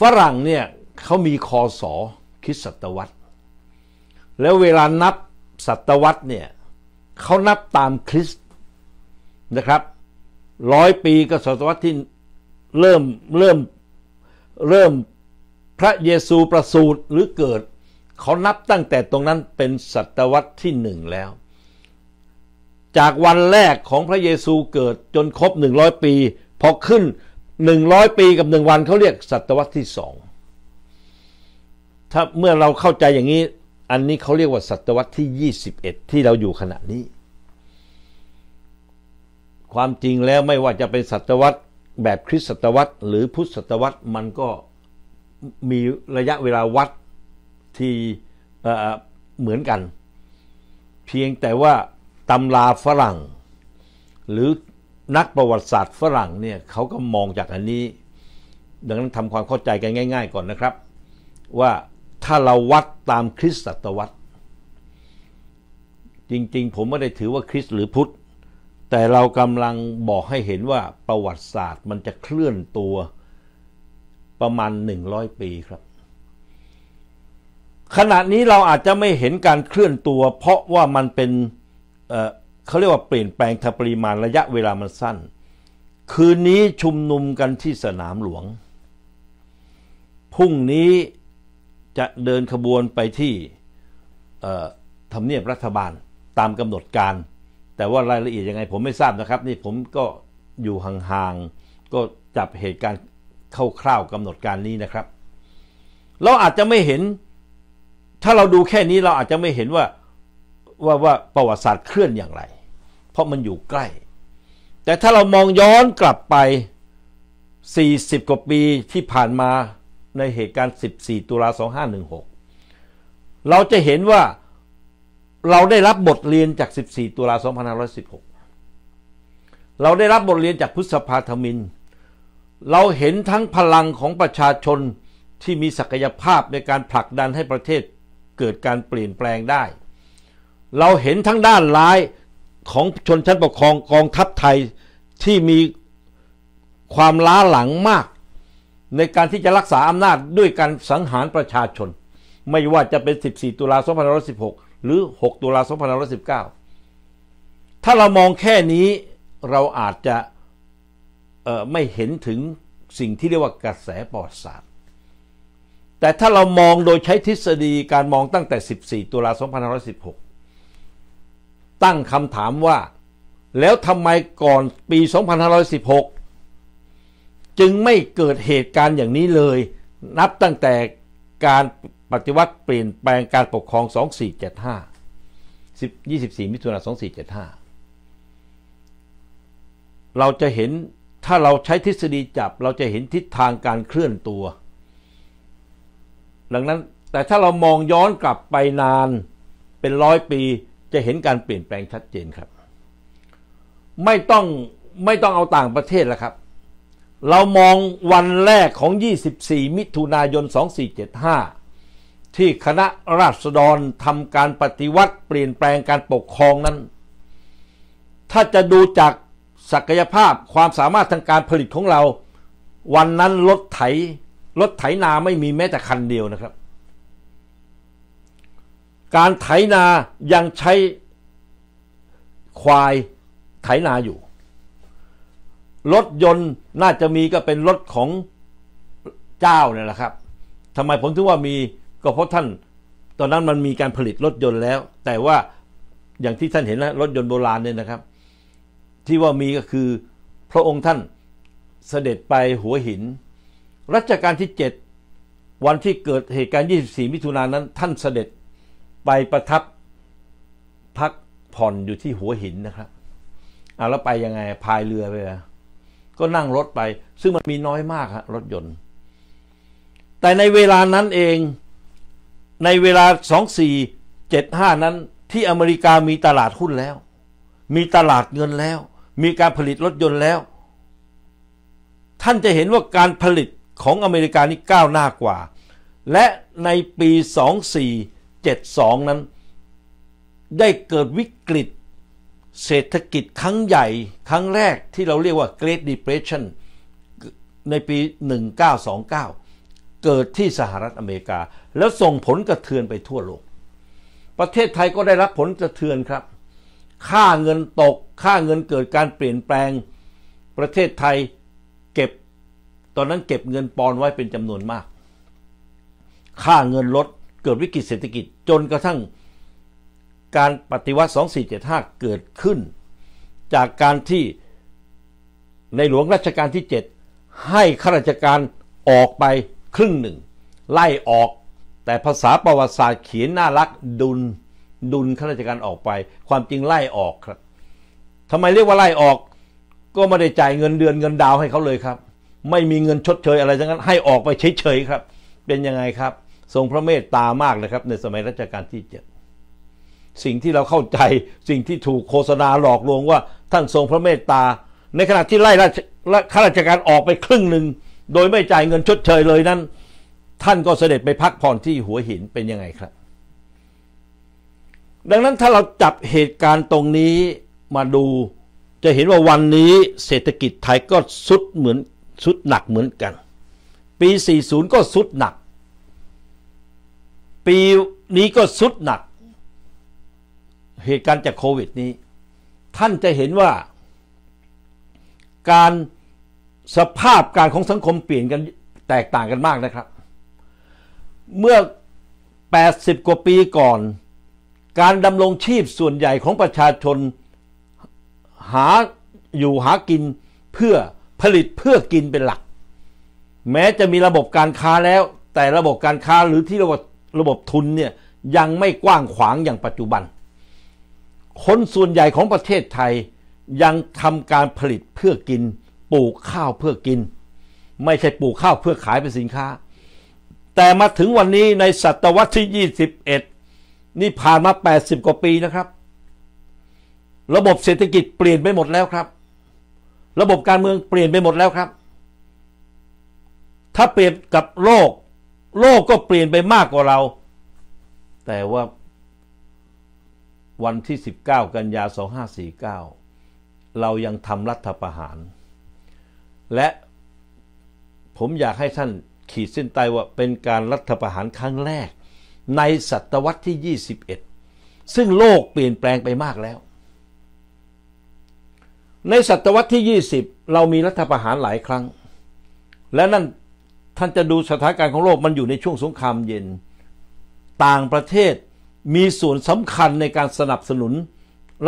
ฝรั่งเนี่ยเขามีคอสอคิดศตวรรษแล้วเวลานับศตวรรษเนี่ยเขานับตามคริสต์นะครับร้อยปีก็ศตวรรษที่เริ่มเริ่มเริ่มพระเยซูประสูติหรือเกิดเขานับตั้งแต่ตรงนั้นเป็นศตวรรษที่หนึ่งแล้ว จากวันแรกของพระเยซูเกิดจนครบหนึ่งร้อยปีพอขึ้นหนึ่งร้อยปีกับหนึ่งวันเขาเรียกศตวรรษที่สอง ถ้าเมื่อเราเข้าใจอย่างนี้ อันนี้เขาเรียกว่า ศตวรรษที่ยี่สิบเอ็ดที่เราอยู่ขณะนี้ ความจริงแล้วไม่ว่าจะเป็นศตวรรษแบบคริสตศตวรรษ หรือพุทธศตวรรษมันก็มีระยะเวลาวัดที่เหมือนกัน เพียงแต่ว่าตำราฝรั่งหรือนักประวัติศาสตร์ฝรั่งเนี่ยเขาก็มองจากอันนี้ ดังนั้นทำความเข้าใจกันง่าย ๆ ก่อนนะครับ ว่าถ้าเราวัดตามคริสต์ศตวรรษ จริง ๆ ผมไม่ได้ถือว่าคริสต์หรือพุทธ แต่เรากำลังบอกให้เห็นว่าประวัติศาสตร์มันจะเคลื่อนตัวประมาณ100ปีครับขณะนี้เราอาจจะไม่เห็นการเคลื่อนตัว เพราะว่ามันเป็นเขาเรียกว่าเปลี่ยนแปลงทางปริมาณระยะเวลามันสั้น คืนนี้ชุมนุมกันที่สนามหลวง พรุ่งนี้จะเดินขบวนไปที่ทำเนียบรัฐบาลตามกำหนดการ แต่ว่ารายละเอียดยังไงผมไม่ทราบนะครับนี่ผมก็อยู่ห่างๆ ก็จับเหตุการณ์คร่าวๆกำหนดการนี้นะครับ เราอาจจะไม่เห็น ถ้าเราดูแค่นี้เราอาจจะไม่เห็นว่าว่าว่าประวัติศาสตร์เคลื่อนอย่างไร เพราะมันอยู่ใกล้ แต่ถ้าเรามองย้อนกลับไป 40กว่าปีที่ผ่านมาในเหตุการณ์ 14 ตุลา2516 เราจะเห็นว่าเราได้รับบทเรียนจาก 14 ตุลา2516 เราได้รับบทเรียนจากพุทธภาธมิน เราเห็นทั้งพลังของประชาชนที่มีศักยภาพในการผลักดันให้ประเทศเกิดการเปลี่ยนแปลงได้เราเห็นทั้งด้านร้ายของชนชั้นปกครองกองทัพไทยที่มีความล้าหลังมากในการที่จะรักษาอำนาจด้วยการสังหารประชาชน ไม่ว่าจะเป็น 14 ตุลา2516 หรือ 6 ตุลา2519 ถ้าเรามองแค่นี้เราอาจจะไม่เห็นถึงสิ่งที่เรียกว่ากระแสปอดสารแต่ถ้าเรามองโดยใช้ทฤษฎีการมองตั้งแต่ 14 ตุลา2516ตั้งคำถามว่าแล้วทำไมก่อนปี 2516 จึงไม่เกิดเหตุการณ์อย่างนี้เลย นับตั้งแต่การปฏิวัติเปลี่ยนแปลงการปกครอง 2475 24 มิถุนายน2475 เราจะเห็นถ้าเราใช้ทฤษฎีจับเราจะเห็นทิศทางการเคลื่อนตัว ดังนั้นแต่ถ้าเรามองย้อนกลับไปนานเป็นร้อยปีจะเห็นการเปลี่ยนแปลงชัดเจนครับไม่ต้องไม่ต้องเอาต่างประเทศแล้วครับ เรามองวันแรกของ 24 มิถุนายน 2475 ที่คณะราษฎรทำการปฏิวัติเปลี่ยนแปลงการปกครองนั้น ถ้าจะดูจากศักยภาพความสามารถทางการผลิตของเรา วันนั้นรถไถรถไถนาไม่มีแม้แต่คันเดียวนะครับการไถนายังใช้ควายไถนาอยู่ รถยนต์น่าจะมีก็เป็น รถของเจ้า เนี่ยแหละครับทำไม ผม ถึงว่ามี ก็เพราะท่าน ตอนนั้นมันมีการผลิต รถยนต์แล้ว แต่ว่าอย่างที่ท่านเห็นนะรถยนต์โบราณเนี่ยนะครับ ที่ว่ามีก็คือพระองค์ท่านเสด็จไปหัว หิน รัชกาลที่ 7 วันที่เกิดเหตุการณ์24 มิถุนายนนั้น ท่านเสด็จไปประทับพักผ่อนอยู่ที่หัวหินนะครับเอาแล้วไปยังไง พายเรือไปนะก็นั่งรถไป ซึ่งมันมีน้อยมากฮะรถยนต์ แต่ในเวลานั้นเอง ในเวลาสองสี่เจ็ดห้านั้น ที่อเมริกามีตลาดหุ้นแล้ว มีตลาดเงินแล้ว มีการผลิตรถยนต์แล้ว ท่านจะเห็นว่าการผลิตของอเมริกานี่ก้าวหน้ากว่า และในปีสองสี่72นั้นได้เกิดวิกฤตเศรษฐกิจครั้งใหญ่ครั้งแรกที่เราเรียกว่า Great Depression ในปี1929 เกิดที่สหรัฐอเมริกา แล้วส่งผลกระเทือนไปทั่วโลก ประเทศไทยก็ได้รับผลกระเทือนครับ ค่าเงินตกค่าเงินเกิดการเปลี่ยนแปลงประเทศไทยเก็บตอนนั้นเก็บเงินปอนไว้เป็นจำนวนมาก ค่าเงินลดเกิดวิกฤตเศรษฐกิจจนกระทั่งการปฏิวัติ 2475 เกิดขึ้น จากการที่ในหลวงรัชกาลที่ 7 ให้ข้าราชการออกไปครึ่งหนึ่ง ไล่ออก แต่ภาษาประวัติศาสตร์เขียนน่ารักดุลดุลข้าราชการออกไป ความจริงไล่ออกครับทำไมเรียกว่าไล่ออก ก็ไม่ได้จ่ายเงินเดือนเงินดาวให้เขาเลยครับ ไม่มีเงินชดเชยอะไรทั้งนั้นให้ออกไปเฉยๆครับ เป็นยังไงครับทรงพระเมตตามากเลยครับ ในสมัยรัชกาลที่เจ็ดสิ่งที่เราเข้าใจสิ่งที่ถูกโฆษณาหลอกลวงว่า ท่านทรงพระเมตตา ในขณะที่ไล่รชข้าราชการออกไปครึ่งหนึ่งโดยไม่จ่ายเงินชดเชยเลยนั้น ท่านก็เสด็จไปพักผ่อนที่หัวหินเป็นยังไงครับ ดังนั้นถ้าเราจับเหตุการณ์ตรงนี้มาดูจะเห็นว่าวันนี้เศรษฐกิจไทยก็สุดเหมือนสุดหนักเหมือนกัน ปี 40 ก็สุดหนักปีนี้ก็สุดหนักเหตุการณ์จากโควิดนี้ ท่านจะเห็นว่า การสภาพการของสังคมเปลี่ยนกันแตกต่างกันมากนะครับ เมื่อ 80 กว่าปีก่อน การดำรงชีพส่วนใหญ่ของประชาชน หาอยู่หากินเพื่อผลิตเพื่อกินเป็นหลัก แม้จะมีระบบการค้าแล้วแต่ระบบการค้าหรือที่เรียกว่าระบบทุนเนี่ยยังไม่กว้างขวางอย่างปัจจุบัน คนส่วนใหญ่ของประเทศไทยยังทำการผลิตเพื่อกิน ปลูกข้าวเพื่อกิน ไม่ใช่ปลูกข้าวเพื่อขายเป็นสินค้า แต่มาถึงวันนี้ในศตวรรษที่ 21 นี่ผ่านมา 80 กว่าปีนะครับระบบเศรษฐกิจเปลี่ยนไปหมดแล้วครับ ระบบการเมืองเปลี่ยนไปหมดแล้วครับ ถ้าเปรียบกับโลกโลกก็เปลี่ยนไปมากกว่าเรา แต่ว่าวันที่ 19 กันยา 2549เรายังทำรัฐประหาร และผมอยากให้ท่านขีดเส้นใต้ว่าเป็นการรัฐประหารครั้งแรก ในศตวรรษที่21 ซึ่งโลกเปลี่ยนแปลงไปมากแล้ว ในศตวรรษที่20 เรามีรัฐประหารหลายครั้ง และนั่นท่านจะดูสถานการณ์ของโลกมันอยู่ในช่วงสงครามเย็น ต่างประเทศมีส่วนสำคัญในการสนับสนุน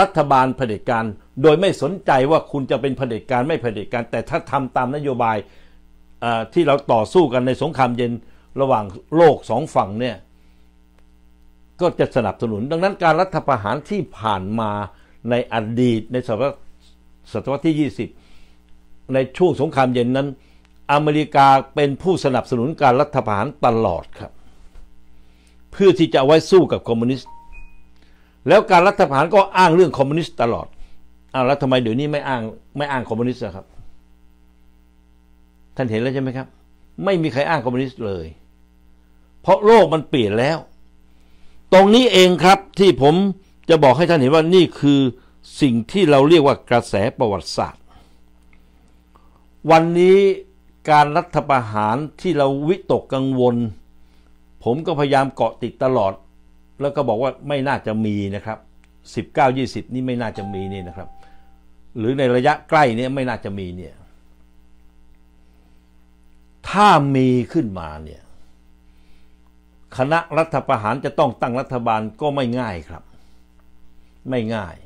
รัฐบาลเผด็จการ โดยไม่สนใจว่าคุณจะเป็นเผด็จการไม่เผด็จการ แต่ถ้าทำตามนโยบายที่เราต่อสู้กันในสงครามเย็น ระหว่างโลกสองฝั่งเนี่ยก็จะสนับสนุน ดังนั้นการรัฐประหารที่ผ่านมาในอดีต ในศตวรรษที่20 ในช่วงสงครามเย็นนั้นอเมริกาเป็นผู้สนับสนุนการรัฐประหารตลอดครับ เพื่อที่จะไว้สู้กับคอมมิวนิสต์แล้วการรัฐประหารก็อ้างเรื่องคอมมิวนิสต์ตลอดอ้าวแล้วทำไมเดี๋ยวนี้ไม่อ้างไม่อ้างคอมมิวนิสต์นะครับ ท่านเห็นแล้วใช่ไหมครับ ไม่มีใครอ้างคอมมิวนิสต์เลย เพราะโลกมันเปลี่ยนแล้ว ตรงนี้เองครับที่ผมจะบอกให้ท่านเห็นว่านี่คือสิ่งที่เราเรียกว่ากระแสประวัติศาสตร์ วันนี้การรัฐประหารที่เราวิตกกังวล ผมก็พยายามเกาะติดตลอด แล้วก็บอกว่าไม่น่าจะมีนะครับ19-20นี่ไม่น่าจะมีนี่นะครับ หรือในระยะใกล้เนี่ยไม่น่าจะมีเนี่ยถ้ามีขึ้นมาเนี่ยคณะรัฐประหารจะต้องตั้งรัฐบาลก็ไม่ง่ายครับไม่ง่าย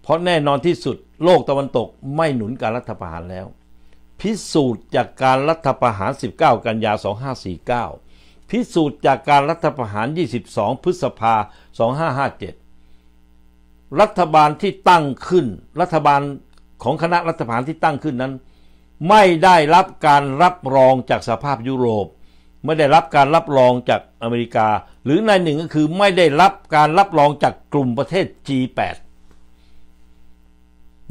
เพราะแน่นอนที่สุดโลกตะวันตก ไม่หนุนการรัฐประหารแล้วพิสูจน์จากการรัฐประหาร 19 กันยา 2549 พิสูจน์จากการรัฐประหาร 22 พฤษภา 2557 รัฐบาลที่ตั้งขึ้น รัฐบาลของคณะรัฐประหารที่ตั้งขึ้นนั้น ไม่ได้รับการรับรองจากสภาพยุโรป ไม่ได้รับการรับรองจากอเมริกา หรือในหนึ่งก็คือไม่ได้รับการรับรองจากกลุ่มประเทศ G8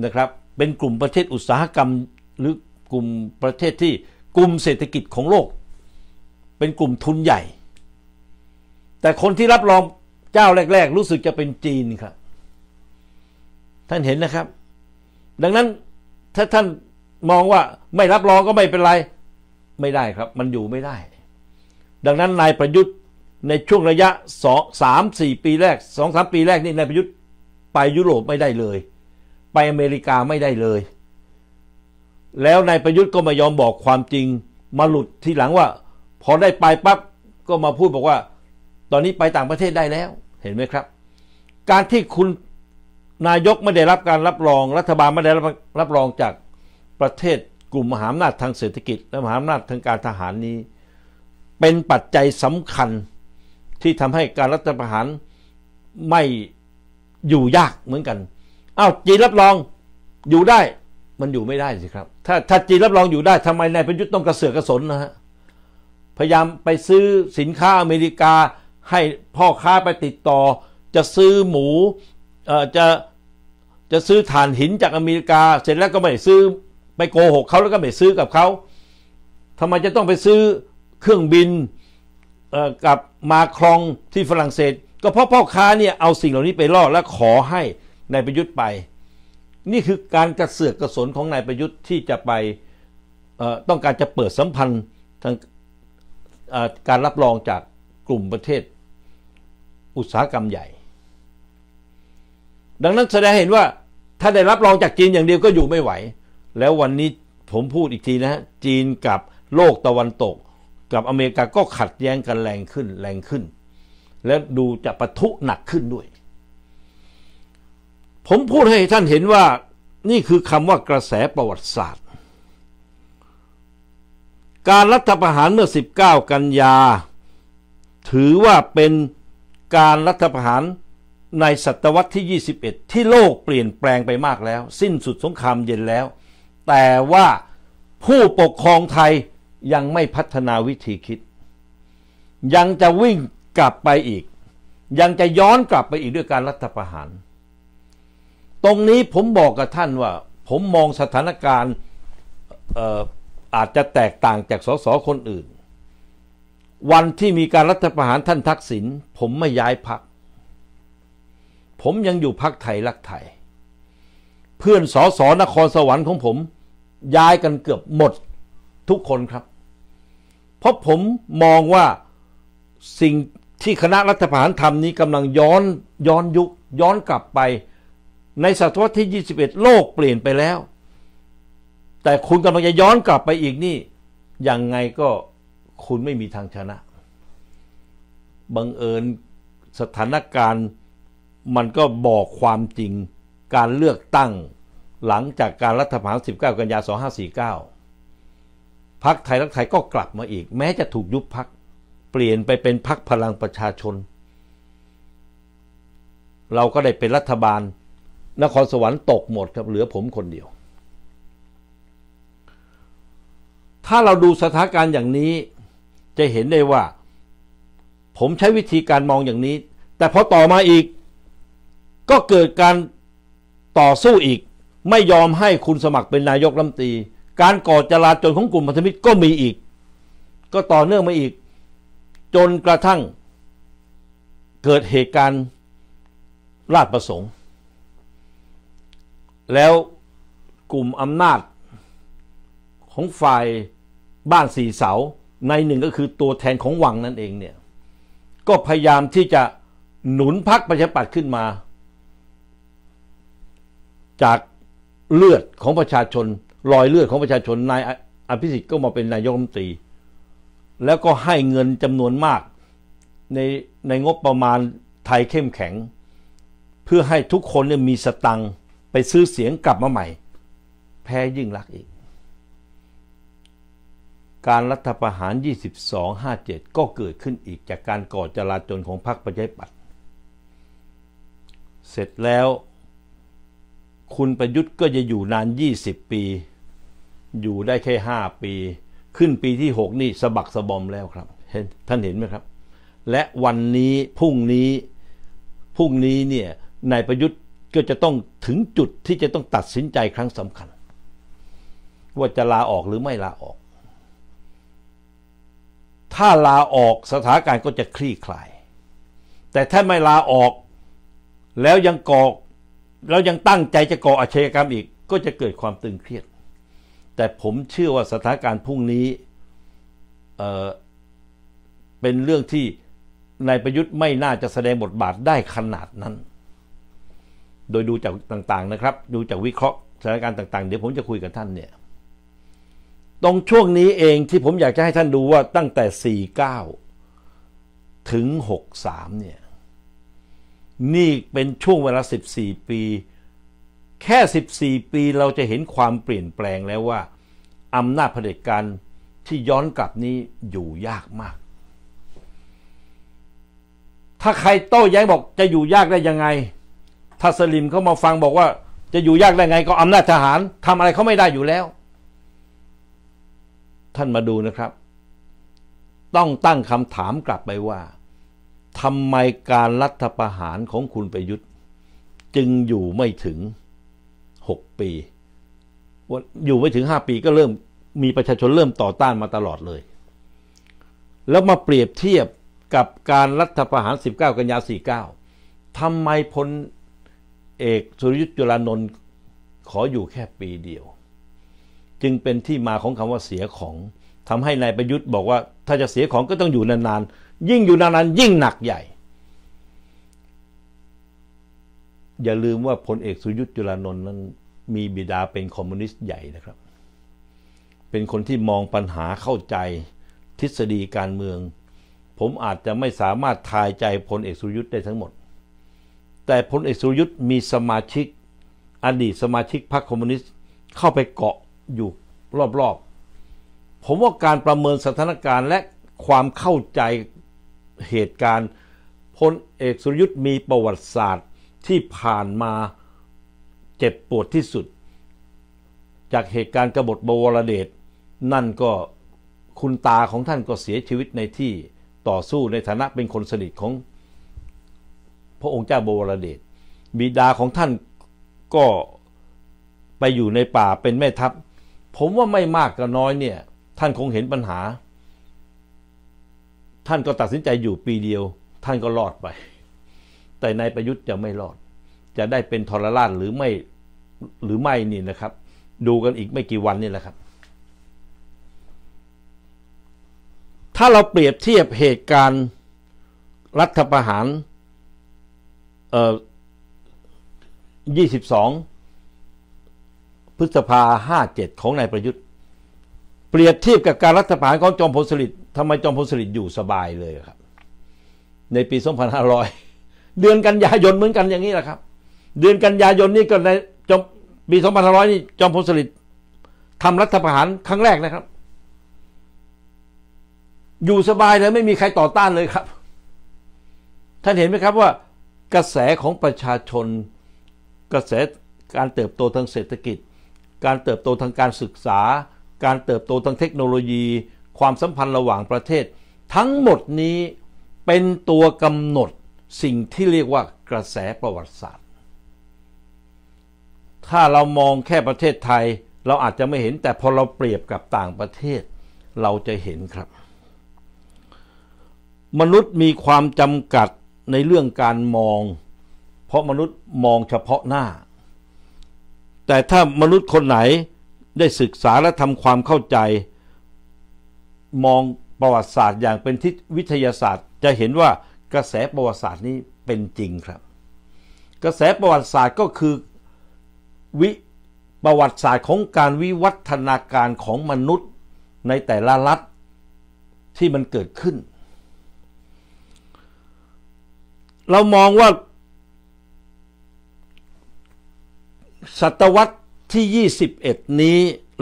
นะครับ เป็นกลุ่มประเทศอุตสาหกรรมหรือกลุ่มประเทศที่กลุ่มเศรษฐกิจของโลก เป็นกลุ่มทุนใหญ่ แต่คนที่รับรองเจ้าแรก ๆ รู้สึกจะเป็นจีนครับ ท่านเห็นนะครับ ดังนั้น ถ้าท่านมองว่าไม่รับรองก็ไม่เป็นไร ไม่ได้ครับ มันอยู่ไม่ได้ ดังนั้นนายประยุทธ์ในช่วงระยะสองสามสี่ปีแรกสองสามปีแรกนี่นายประยุทธ์ไปยุโรปไม่ได้เลย ไปอเมริกาไม่ได้เลยแล้วนายประยุทธ์ก็ไม่ยอมบอกความจริงมาหลุดทีหลังว่า พอได้ไปปั๊บก็มาพูดบอกว่า ตอนนี้ไปต่างประเทศได้แล้ว เห็นไหมครับ การที่คุณนายกไม่ได้รับการรับรอง รัฐบาลไม่ได้รับรองจากประเทศกลุ่มมหาอำนาจทางเศรษฐกิจและมหาอำนาจทางการทหารนี้ เป็นปัจจัยสำคัญที่ทำให้การรัฐประหารไม่อยู่ยากเหมือนกันอา้าวจีนรับรองอยู่ได้มันอยู่ไม่ได้สิครับถ้าถ้าจีนรับรองอยู่ได้ทำไมนายประยุทธ์ต้องกระเสือกกระสนนะฮะพยายามไปซื้อสินค้าอเมริกาให้พ่อค้าไปติดต่อ จะซื้อหมูเอ่อจะจะซื้อถ่านหินจากอเมริกา เสร็จแล้วก็ไม่ซื้อไปโกหกเขาแล้วก็ไม่ซื้อกับเขาทำไมจะต้องไปซื้อเครื่องบินกับมาครองที่ฝรั่งเศสก็เพราะพ่อค้าเนี่ยเอาสิ่งเหล่านี้ไปล่อ และขอให้นายประยุทธ์ไปนี่คือการกระเสือกกระสนของนายประยุทธ์ ที่จะไปต้องการจะเปิดสัมพันธ์ทางการรับรองจากกลุ่มประเทศ อุตสาหกรรมใหญ่ ดังนั้นแสดงเห็นว่าถ้าได้รับรองจากจีนอย่างเดียวก็อยู่ไม่ไหว แล้ววันนี้ผมพูดอีกทีนะจีนกับโลกตะวันตกกับอเมริกาก็ขัดแย้งกันแรงขึ้นแรงขึ้นและดูจะปะทุหนักขึ้นด้วยผมพูดให้ท่านเห็นว่านี่คือคำว่ากระแสประวัติศาสตร์ การรัฐประหารเมื่อ 19 กันยา ถือว่าเป็นการรัฐประหารในศตวรรษที่ 21 ที่โลกเปลี่ยนแปลงไปมากแล้ว สิ้นสุดสงครามเย็นแล้ว แต่ว่าผู้ปกครองไทยยังไม่พัฒนาวิธีคิด ยังจะวิ่งกลับไปอีกยังจะย้อนกลับไปอีกด้วยการรัฐประหารตรงนี้ผมบอกกับท่านว่า ผมมองสถานการณ์อาจจะแตกต่างจากสสคนอื่น วันที่มีการรัฐประหารท่านทักษิณผมไม่ย้ายพักผมยังอยู่พักไทยรักไทยเพื่อนสสนครสวรรค์ของผมย้ายกันเกือบหมดทุกคนครับ เพราะผมมองว่าสิ่งที่คณะรัฐประหารทำนี้กำลังย้อน ย้อนยุค ย้อนกลับไปในศตวรรษที่ 21 โลกเปลี่ยนไปแล้ว แต่คุณกำลังจะย้อนกลับไปอีกนี่ ยังไงก็คุณไม่มีทางชนะ บังเอิญสถานการณ์มันก็บอกความจริงการเลือกตั้ง หลังจากการรัฐประหาร19 กันยา 2549พักไทยรักไทยก็กลับมาอีก แม้จะถูกยุบพัก เปลี่ยนไปเป็นพักพลังประชาชน เราก็ได้เป็นรัฐบาลนครสวรรค์ตกหมดครับ เหลือผมคนเดียว ถ้าเราดูสถานการณ์อย่างนี้จะเห็นได้ว่า ผมใช้วิธีการมองอย่างนี้ แต่พอต่อมาอีก ก็เกิดการต่อสู้อีก ไม่ยอมให้คุณสมัครเป็นนายกรัฐมนตรีการก่อจลาจลของกลุ่มพันธมิตรก็มีอีก ก็ต่อเนื่องมาอีก จนกระทั่ง เกิดเหตุการณ์ราชประสงค์แล้วกลุ่มอำนาจของฝ่ายบ้านสี่เสา ในหนึ่งก็คือตัวแทนของวังนั่นเองเนี่ย ก็พยายามที่จะหนุนพักประชาธิปัตย์ขึ้นมา จากเลือดของประชาชน รอยเลือดของประชาชนนายอภิสิทธิ์ก็มาเป็นนายกรัฐมนตรี แล้วก็ให้เงินจำนวนมากในในงบประมาณไทยเข้มแข็ง เพื่อให้ทุกคนเนี่ยมีสตังค์ไปซื้อเสียงกลับมาใหม่ แพ้ยิ่งรักอีก การรัฐประหาร 2257 ก็เกิดขึ้นอีกจากการก่อจลาจลของพรรคประชาธิปัตย์เสร็จแล้วคุณประยุทธ์ก็จะอยู่นาน 20 ปี อยู่ได้แค่ 5 ปี ขึ้นปีที่ 6 นี่สะบักสะบอมแล้วครับเห็นท่านเห็นไหมครับ และวันนี้ พรุ่งนี้ พรุ่งนี้เนี่ยนายประยุทธ์ก็จะต้องถึงจุดที่จะต้องตัดสินใจครั้งสำคัญ ว่าจะลาออกหรือไม่ลาออก ถ้าลาออกสถานการณ์ก็จะคลี่คลาย แต่ถ้าไม่ลาออกแล้วยังก่อแล้วยังตั้งใจจะก่ออาชญากรรมอีก ก็จะเกิดความตึงเครียดแต่ผมเชื่อว่าสถานการณ์พรุ่งนี้เเป็นเรื่องที่นายประยุทธ์ไม่น่าจะแสดงบทบาทได้ขนาดนั้นโดยดูจากต่างๆนะครับ ดูจากวิเคราะห์สถานการณ์ต่างๆเดี๋ยวผมจะคุยกับท่านเนี่ย ตรงช่วงนี้เองที่ผมอยากจะให้ท่านดูว่าตั้งแต่ 49 ถึง 63 เนี่ยนี่เป็นช่วงเวลา 14 ปี แค่ 14 ปีเราจะเห็นความเปลี่ยนแปลงแล้วว่าอำนาจเผด็จการที่ย้อนกลับนี้อยู่ยากมาก ถ้าใครโต้แย้งบอกจะอยู่ยากได้ยังไงถ้าสลิมเขามาฟังบอกว่าจะอยู่ยากได้ไงก็อำนาจทหารทำอะไรเขาไม่ได้อยู่แล้ว ท่านมาดูนะครับ ต้องตั้งคำถามกลับไปว่าทำไมการรัฐประหารของคุณประยุทธ์จึงอยู่ไม่ถึงหกปีอยู่ไม่ถึงห้าปีก็เริ่มมีประชาชนเริ่มต่อต้านมาตลอดเลย แล้วมาเปรียบเทียบกับการรัฐประหาร 19กันยา 49ทำไมพลเอกสุริยุทธ์จุลานนท์ขออยู่แค่ปีเดียว จึงเป็นที่มาของคำว่าเสียของทำให้นายประยุทธ์ บอกว่าถ้าจะเสียของก็ต้องอยู่นานๆยิ่งอยู่นานๆยิ่งหนักใหญ่ อย่าลืมว่าพลเอกสุรยุทธ์จุลานนท์นั้น มีบิดาเป็นคอมมิวนิสต์ใหญ่นะครับ เป็นคนที่มองปัญหาเข้าใจทฤษฎีการเมือง ผมอาจจะไม่สามารถทายใจพลเอกสุยุทธ์ได้ทั้งหมดแต่พลเอกสุรยุทธ์มีสมาชิก อดีตสมาชิกพรรคคอมมิวนิสต์เข้าไปเกาะอยู่รอบๆ ผมว่าการประเมินสถานการณ์และความเข้าใจเหตุการณ์พลเอกสุรยุทธ์มีประวัติศาสตร์ที่ผ่านมาเจ็บปวดที่สุด จากเหตุการณ์กบฏบวรเดชนั่นก็คุณตาของท่านก็เสียชีวิตในที่ต่อสู้ในฐานะเป็นคนสนิทของพระองค์เจ้าบวรเดชบิดาของท่านก็ไปอยู่ในป่าเป็นแม่ทัพผมว่าไม่มากก็น้อยเนี่ย ท่านคงเห็นปัญหา ท่านก็ตัดสินใจอยู่ปีเดียว ท่านก็รอดไป แต่นายประยุทธ์จะไม่รอด จะได้เป็นทรราชหรือไม่หรือไม่นี่นะครับ ดูกันอีกไม่กี่วันนี่แหละครับ ถ้าเราเปรียบเทียบเหตุการณ์รัฐประหารเออยี่สิบสองพฤษภาห้าเจ็ดของนายประยุทธ์ เปรียบเทียบกับการรัฐประหารของจอมพลสฤษดิ์ทำไมจอมพลสฤษดิ์อยู่สบายเลยครับ ในปีสองพันห้าร้อย เดือนกันยายนเหมือนกันอย่างนี้แหละครับ เดือนกันยายนนี่ก็ในจอมปีสองพันห้าร้อยนี่จอมพลสฤษดิ์ทำรัฐประหารครั้งแรกนะครับ อยู่สบายเลยไม่มีใครต่อต้านเลยครับ ท่านเห็นไหมครับว่ากระแสของประชาชน กระแสการเติบโตทางเศรษฐกิจ การเติบโตทางการศึกษา การเติบโตทางเทคโนโลยี ความสัมพันธ์ระหว่างประเทศ ทั้งหมดนี้เป็นตัวกำหนดสิ่งที่เรียกว่ากระแสประวัติศาสตร์ ถ้าเรามองแค่ประเทศไทยเราอาจจะไม่เห็นแต่พอเราเปรียบกับต่างประเทศเราจะเห็นครับ มนุษย์มีความจำกัดในเรื่องการมองเพราะมนุษย์มองเฉพาะหน้า แต่ถ้ามนุษย์คนไหนได้ศึกษาและทำความเข้าใจ มองประวัติศาสตร์อย่างเป็นทิศวิทยาศาสตร์ จะเห็นว่ากระแสประวัติศาสตร์นี้เป็นจริงครับ กระแสประวัติศาสตร์ก็คือ วิประวัติศาสตร์ของการวิวัฒนาการของมนุษย์ในแต่ละรัฐที่มันเกิดขึ้นเรามองว่าศตวรรษที่ 21 นี้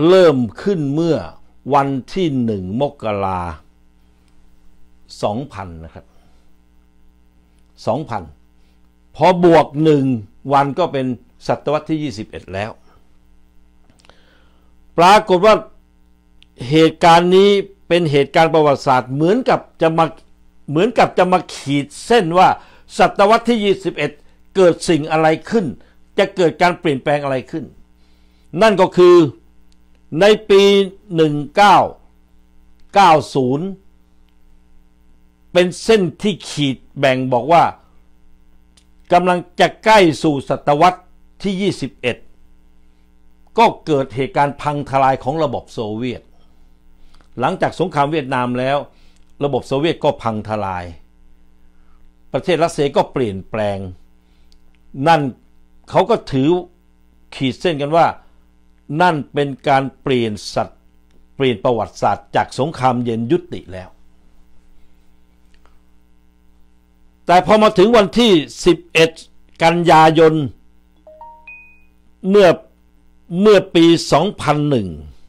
เริ่มขึ้นเมื่อวันที่หนึ่งมกราสองพันนะครับสองพันพอบวกหนึ่งวันก็เป็นศตวรรษที่ 21 แล้ว ปรากฏว่าเหตุการณ์นี้เป็นเหตุการณ์ประวัติศาสตร์เหมือนกับจะมาเหมือนกับจะมาขีดเส้นว่าศตวรรษที่ 21 เกิดสิ่งอะไรขึ้น จะเกิดการเปลี่ยนแปลงอะไรขึ้น นั่นก็คือในปี 1990 เป็นเส้นที่ขีดแบ่งบอกว่ากำลังจะใกล้สู่ศตวรรษที่ 21 ก็เกิดเหตุการณ์พังทลายของระบบโซเวียต หลังจากสงครามเวียดนามแล้ว ระบบโซเวียตก็พังทลายประเทศรัสเซียก็เปลี่ยนแปลง นั่นเขาก็ถือขีดเส้นกันว่า นั่นเป็นการเปลี่ยนสัตว์เปลี่ยนประวัติศาสตร์จากสงครามเย็นยุติแล้ว แต่พอมาถึงวันที่ 11 กันยายนเมื่อเมื่อปี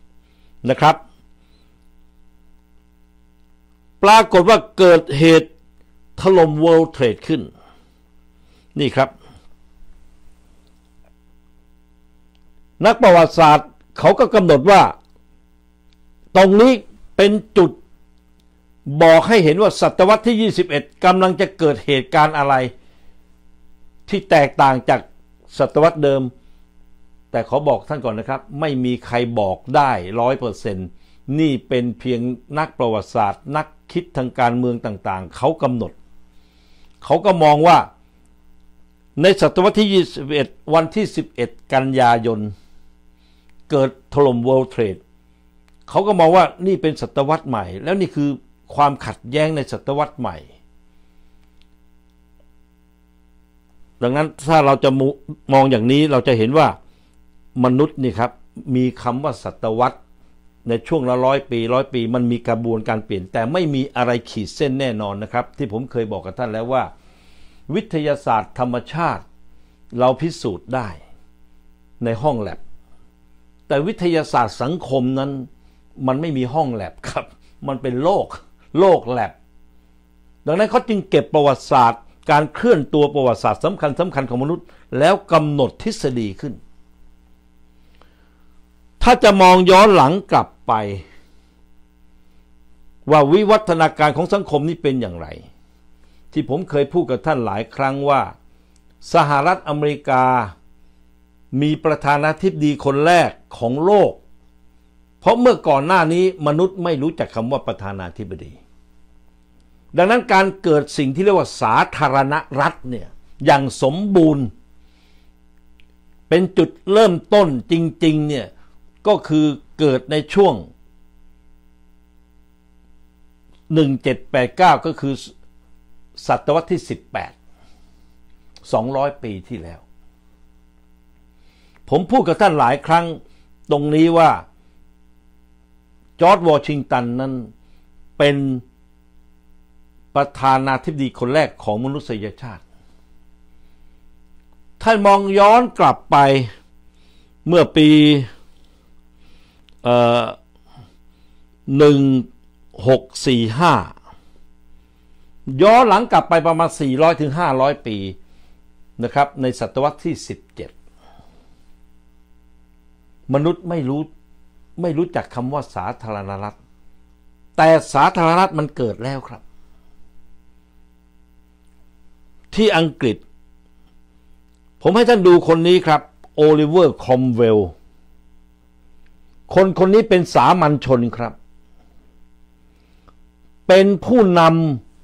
2001 นะครับ ปรากฏว่าเกิดเหตุถล่ม World Trade ขึ้น นี่ครับ นักประวัติศาสตร์เขาก็กำหนดว่าตรงนี้เป็นจุดบอกให้เห็นว่าศตวรรษที่ 21 กำลังจะเกิดเหตุการณ์อะไร ที่แตกต่างจากศตวรรษเดิม แต่ขอบอกท่านก่อนนะครับ ไม่มีใครบอกได้ร้อยเปอร์เซ็นต์นี่เป็นเพียงนักประวัติศาสตร์ นักคิดทางการเมืองต่าง ๆ เขากำหนดเขาก็มองว่าในศตวรรษที่ 21 วันที่ 11 กันยายนเกิดถล่ม World Trade เขาก็มองว่านี่เป็นศตวรรษใหม่ แล้วนี่คือความขัดแย้งในศตวรรษใหม่ ดังนั้นถ้าเราจะมองอย่างนี้เราจะเห็นว่ามนุษย์นี่ครับมีคำว่าศตวรรษในช่วงละร้อยปีร้อยปีมันมีกระบวนการเปลี่ยน แต่ไม่มีอะไรขีดเส้นแน่นอนนะครับ ที่ผมเคยบอกกับท่านแล้วว่า วิทยาศาสตร์ธรรมชาติ เราพิสูจน์ได้ ในห้องแลบ แต่วิทยาศาสตร์สังคมนั้น มันไม่มีห้องแลบครับ มันเป็นโลก โลกแลบดังนั้นเขาจึงเก็บประวัติศาสตร์ การเคลื่อนตัวประวัติศาสตร์สำคัญสำคัญของมนุษย์ แล้วกำหนดทฤษฎีขึ้นถ้าจะมองย้อนหลังกลับไป ว่าวิวัฒนาการของสังคมนี่เป็นอย่างไร ที่ผมเคยพูดกับท่านหลายครั้งว่า สหรัฐอเมริกา มีประธานาธิบดีคนแรกของโลก เพราะเมื่อก่อนหน้านี้มนุษย์ไม่รู้จักคำว่าประธานาธิบดี ดังนั้นการเกิดสิ่งที่เรียกว่าสาธารณรัฐเนี่ย อย่างสมบูรณ์ เป็นจุดเริ่มต้นจริงๆเนี่ยก็คือเกิดในช่วง 1789 ก็คือศตวรรษที่18 200 ปีที่แล้ว ผมพูดกับท่านหลายครั้งตรงนี้ว่า จอร์ดวอชิงตันนั้น เป็นประธานาธิบดีคนแรกของมนุษยชาติท่านมองย้อนกลับไปเมื่อปีเอ่อหนึ่งหกสี่ห้าย้อนหลังกลับไปประมาณ 400ถึง500 ปีนะครับในศตวรรษที่ 17 มนุษย์ไม่รู้ไม่รู้จักคำว่าสาธารณรัฐ แต่สาธารณรัฐมันเกิดแล้วครับ ที่อังกฤษ ผมให้ท่านดูคนนี้ครับโอลิเวอร์คอมเวลคนคนนี้เป็นสามัญชนครับ เป็นผู้น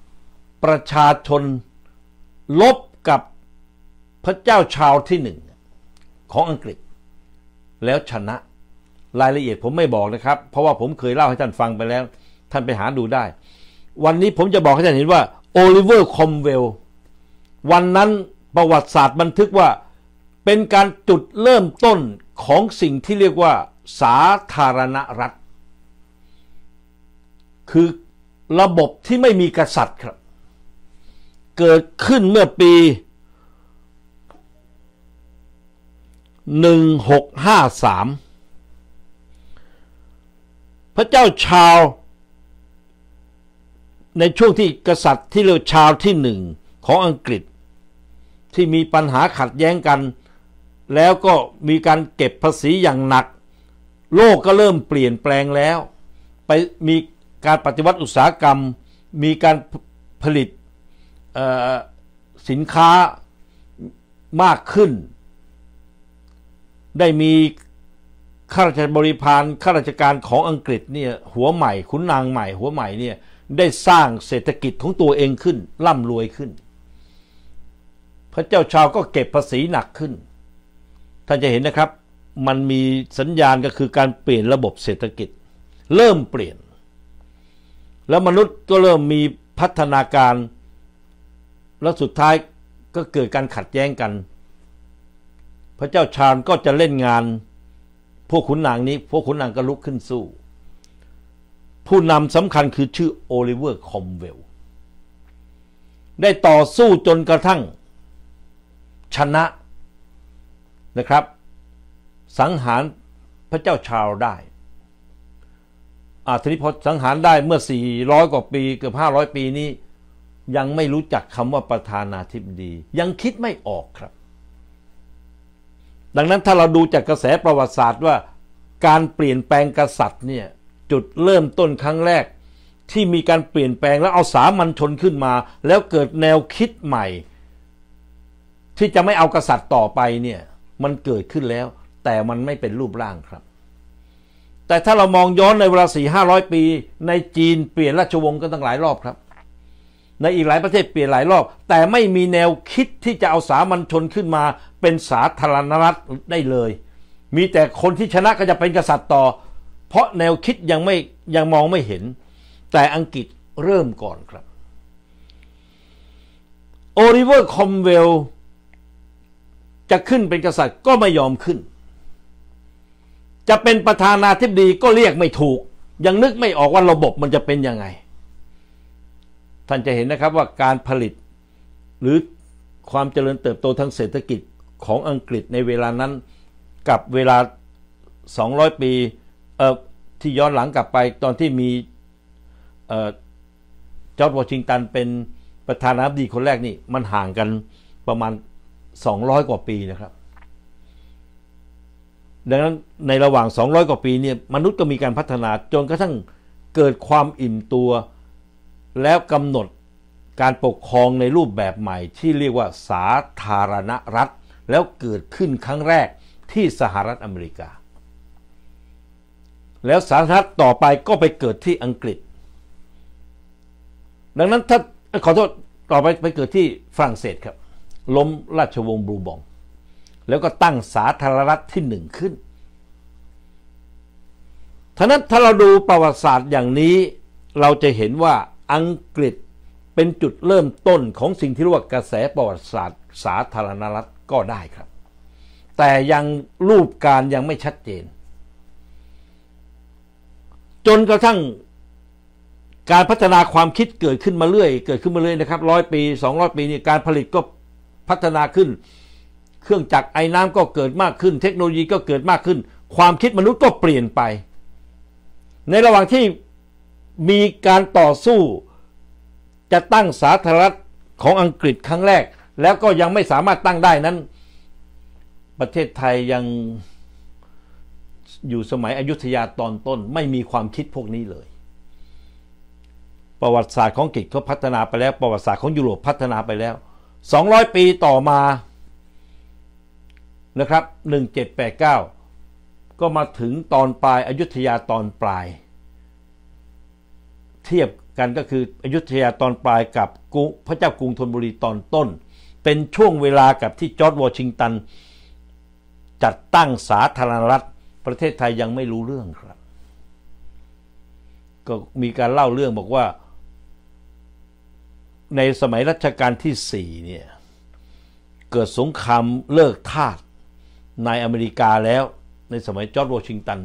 ำประชาชนลบกับพระเจ้าชาว ที่หนึ่ง ของอังกฤษ แล้วชนะรายละเอียดผมไม่บอก นะครับ เพราะว่าผมเคยเล่าให้ ท่าน ฟังไปแล้ว ท่าน ไปหาดูได้ วันนี้ผมจะบอกให้ ท่านเห็นว่าโอลิเวอร์คอมเวล วันนั้นประวัติศาสตร์บันทึกว่าเป็นการจุดเริ่มต้นของสิ่งที่เรียกว่าสาธารณรัฐ คือระบบที่ไม่มีกษัตริย์ครับเกิดขึ้นเมื่อปี 1653 พระเจ้าชาว ในช่วงที่กษัตริย์ที่เรียกชาวที่หนึ่งของอังกฤษที่มีปัญหาขัดแย้งกัน แล้วก็มีการเก็บภาษีอย่างหนักโลกก็เริ่มเปลี่ยนแปลงแล้ว ไปมีการปฏิวัติอุตสาหกรรม มีการผลิตสินค้ามากขึ้น ได้มี ข้าราชบริพารข้าราชการของอังกฤษเนี่ยหัวใหม่ ขุนนางใหม่ หัวใหม่เนี่ยได้สร้างเศรษฐกิจของตัวเองขึ้นร่ำรวยขึ้น พระเจ้าชาวก็เก็บภาษีหนักขึ้น ท่านจะเห็นนะครับมันมีสัญญาณก็คือการเปลี่ยนระบบเศรษฐกิจ เริ่มเปลี่ยน แล้วมนุษย์ก็เริ่มมีพัฒนาการแล้วสุดท้ายก็เกิดการขัดแย้งกัน พระเจ้าชาญก็จะเล่นงาน พวกขุนนางนี้ พวกขุนนางก็ลุกขึ้นสู้ ผู้นำสำคัญคือชื่อโอลิเวอร์คอมเวลได้ต่อสู้จนกระทั่ง ชนะนะครับสังหารพระเจ้าชาวได้อาทินี้พสังหารได้เมื่อ 400กว่าปีเกือบ500 ปีนี้ ยังไม่รู้จักคำว่าประธานาธิบดี ยังคิดไม่ออกครับ ดังนั้นถ้าเราดูจากกระแสประวัติศาสตร์ว่า การเปลี่ยนแปลงกษัตริย์เนี่ยจุดเริ่มต้นครั้งแรก ที่มีการเปลี่ยนแปลงแล้วเอาสามัญชนขึ้นมา แล้วเกิดแนวคิดใหม่ ที่จะไม่เอากษัตริย์ต่อไปเนี่ยมันเกิดขึ้นแล้วแต่มันไม่เป็นรูปร่างครับ แต่ถ้าเรามองย้อนในเวลาสี่ห้าร้อยปี ในจีนเปลี่ยนราชวงศ์กันตั้งหลายรอบครับ ในอีกหลายประเทศเปลี่ยนหลายรอบ แต่ไม่มีแนวคิดที่จะเอาสามัญชนขึ้นมาเป็นสาธารณรัฐได้เลย มีแต่คนที่ชนะก็จะเป็นกษัตริย์ต่อ เพราะแนวคิดยังไม่ยังมองไม่เห็น แต่อังกฤษเริ่มก่อนครับโอริเวอร์คอมเวลจะขึ้นเป็นกษัตริย์ก็ไม่ยอมขึ้นจะเป็นประธานาธิบดีก็เรียกไม่ถูกยังนึกไม่ออกว่าระบบมันจะเป็นยังไง ท่านจะเห็นนะครับว่าการผลิตหรือความเจริญเติบโตทางเศรษฐกิจของอังกฤษในเวลานั้นกับเวลา 200 ปีที่ย้อนหลังกลับไป ตอนที่มีอจอร์ดวอชิงตันเป็นประธานาธิบดีคนแรกนี่มันห่างกันประมาณ 200 กว่าปีนะครับดังนั้นในระหว่าง 200 กว่าปีเนี่ยมนุษย์ก็มีการพัฒนาจนกระทั่งเกิดความอิ่มตัว แล้วกำหนดการปกครองในรูปแบบใหม่ที่เรียกว่าสาธารณรัฐแล้วเกิดขึ้นครั้งแรกที่สหรัฐอเมริกา แล้วสาธารณรัฐต่อไปก็ไปเกิดที่อังกฤษ ดังนั้นถ้าขอโทษต่อไปไปเกิดที่ฝรั่งเศสครับล้มราชวงศ์บูบองแล้วก็ตั้งสาธารณรัฐที่หนึ่งขึ้นทั้นั้น ถ้าเราดูประวัติศาสตร์อย่างนี้ เราจะเห็นว่าอังกฤษเป็นจุดเริ่มต้นของสิ่งที่เรียกว่ากระแสประวัติศาสตร์ สาธารณรัฐก็ได้ครับ แต่ยังรูปการยังไม่ชัดเจน จนกระทั่งการพัฒนาความคิดเกิดขึ้นมาเรื่อย เกิดขึ้นมาเรื่อยนะครับร้อยปี 200 ปีนี่การผลิตก็พัฒนาขึ้นเครื่องจักรไอ้น้ำก็เกิดมากขึ้น เทคโนโลยีก็เกิดมากขึ้น ความคิดมนุษย์ก็เปลี่ยนไป ในระหว่างที่มีการต่อสู้จะตั้งสาธารณรัฐของอังกฤษครั้งแรกแล้วก็ยังไม่สามารถตั้งได้นั้น ประเทศไทยยังอยู่สมัยอยุธยาตอนต้นไม่มีความคิดพวกนี้เลย ประวัติศาสตร์ของอังกฤษก็พัฒนาไปแล้ว ประวัติศาสตร์ของยุโรปพัฒนาไปแล้ว 200 ปีต่อมานะครับ 1789 ก็มาถึงตอนปลายอายุทยาตอนปลาย เทียบกันก็คืออยุธยาตอนปลายกับพระเจ้ากรุงธนบุรีตอนต้น เป็นช่วงเวลากับที่จอร์ดวอชิงตัน จัดตั้งสาธารณรัฐ ประเทศไทยยังไม่รู้เรื่องครับ ก็มีการเล่าเรื่องบอกว่า ในสมัยรัชกาลที่สี่เนี่ย เกิดสงครามเลิกทาสในอเมริกาแล้วในสมัยจอร์จวอชิงตัน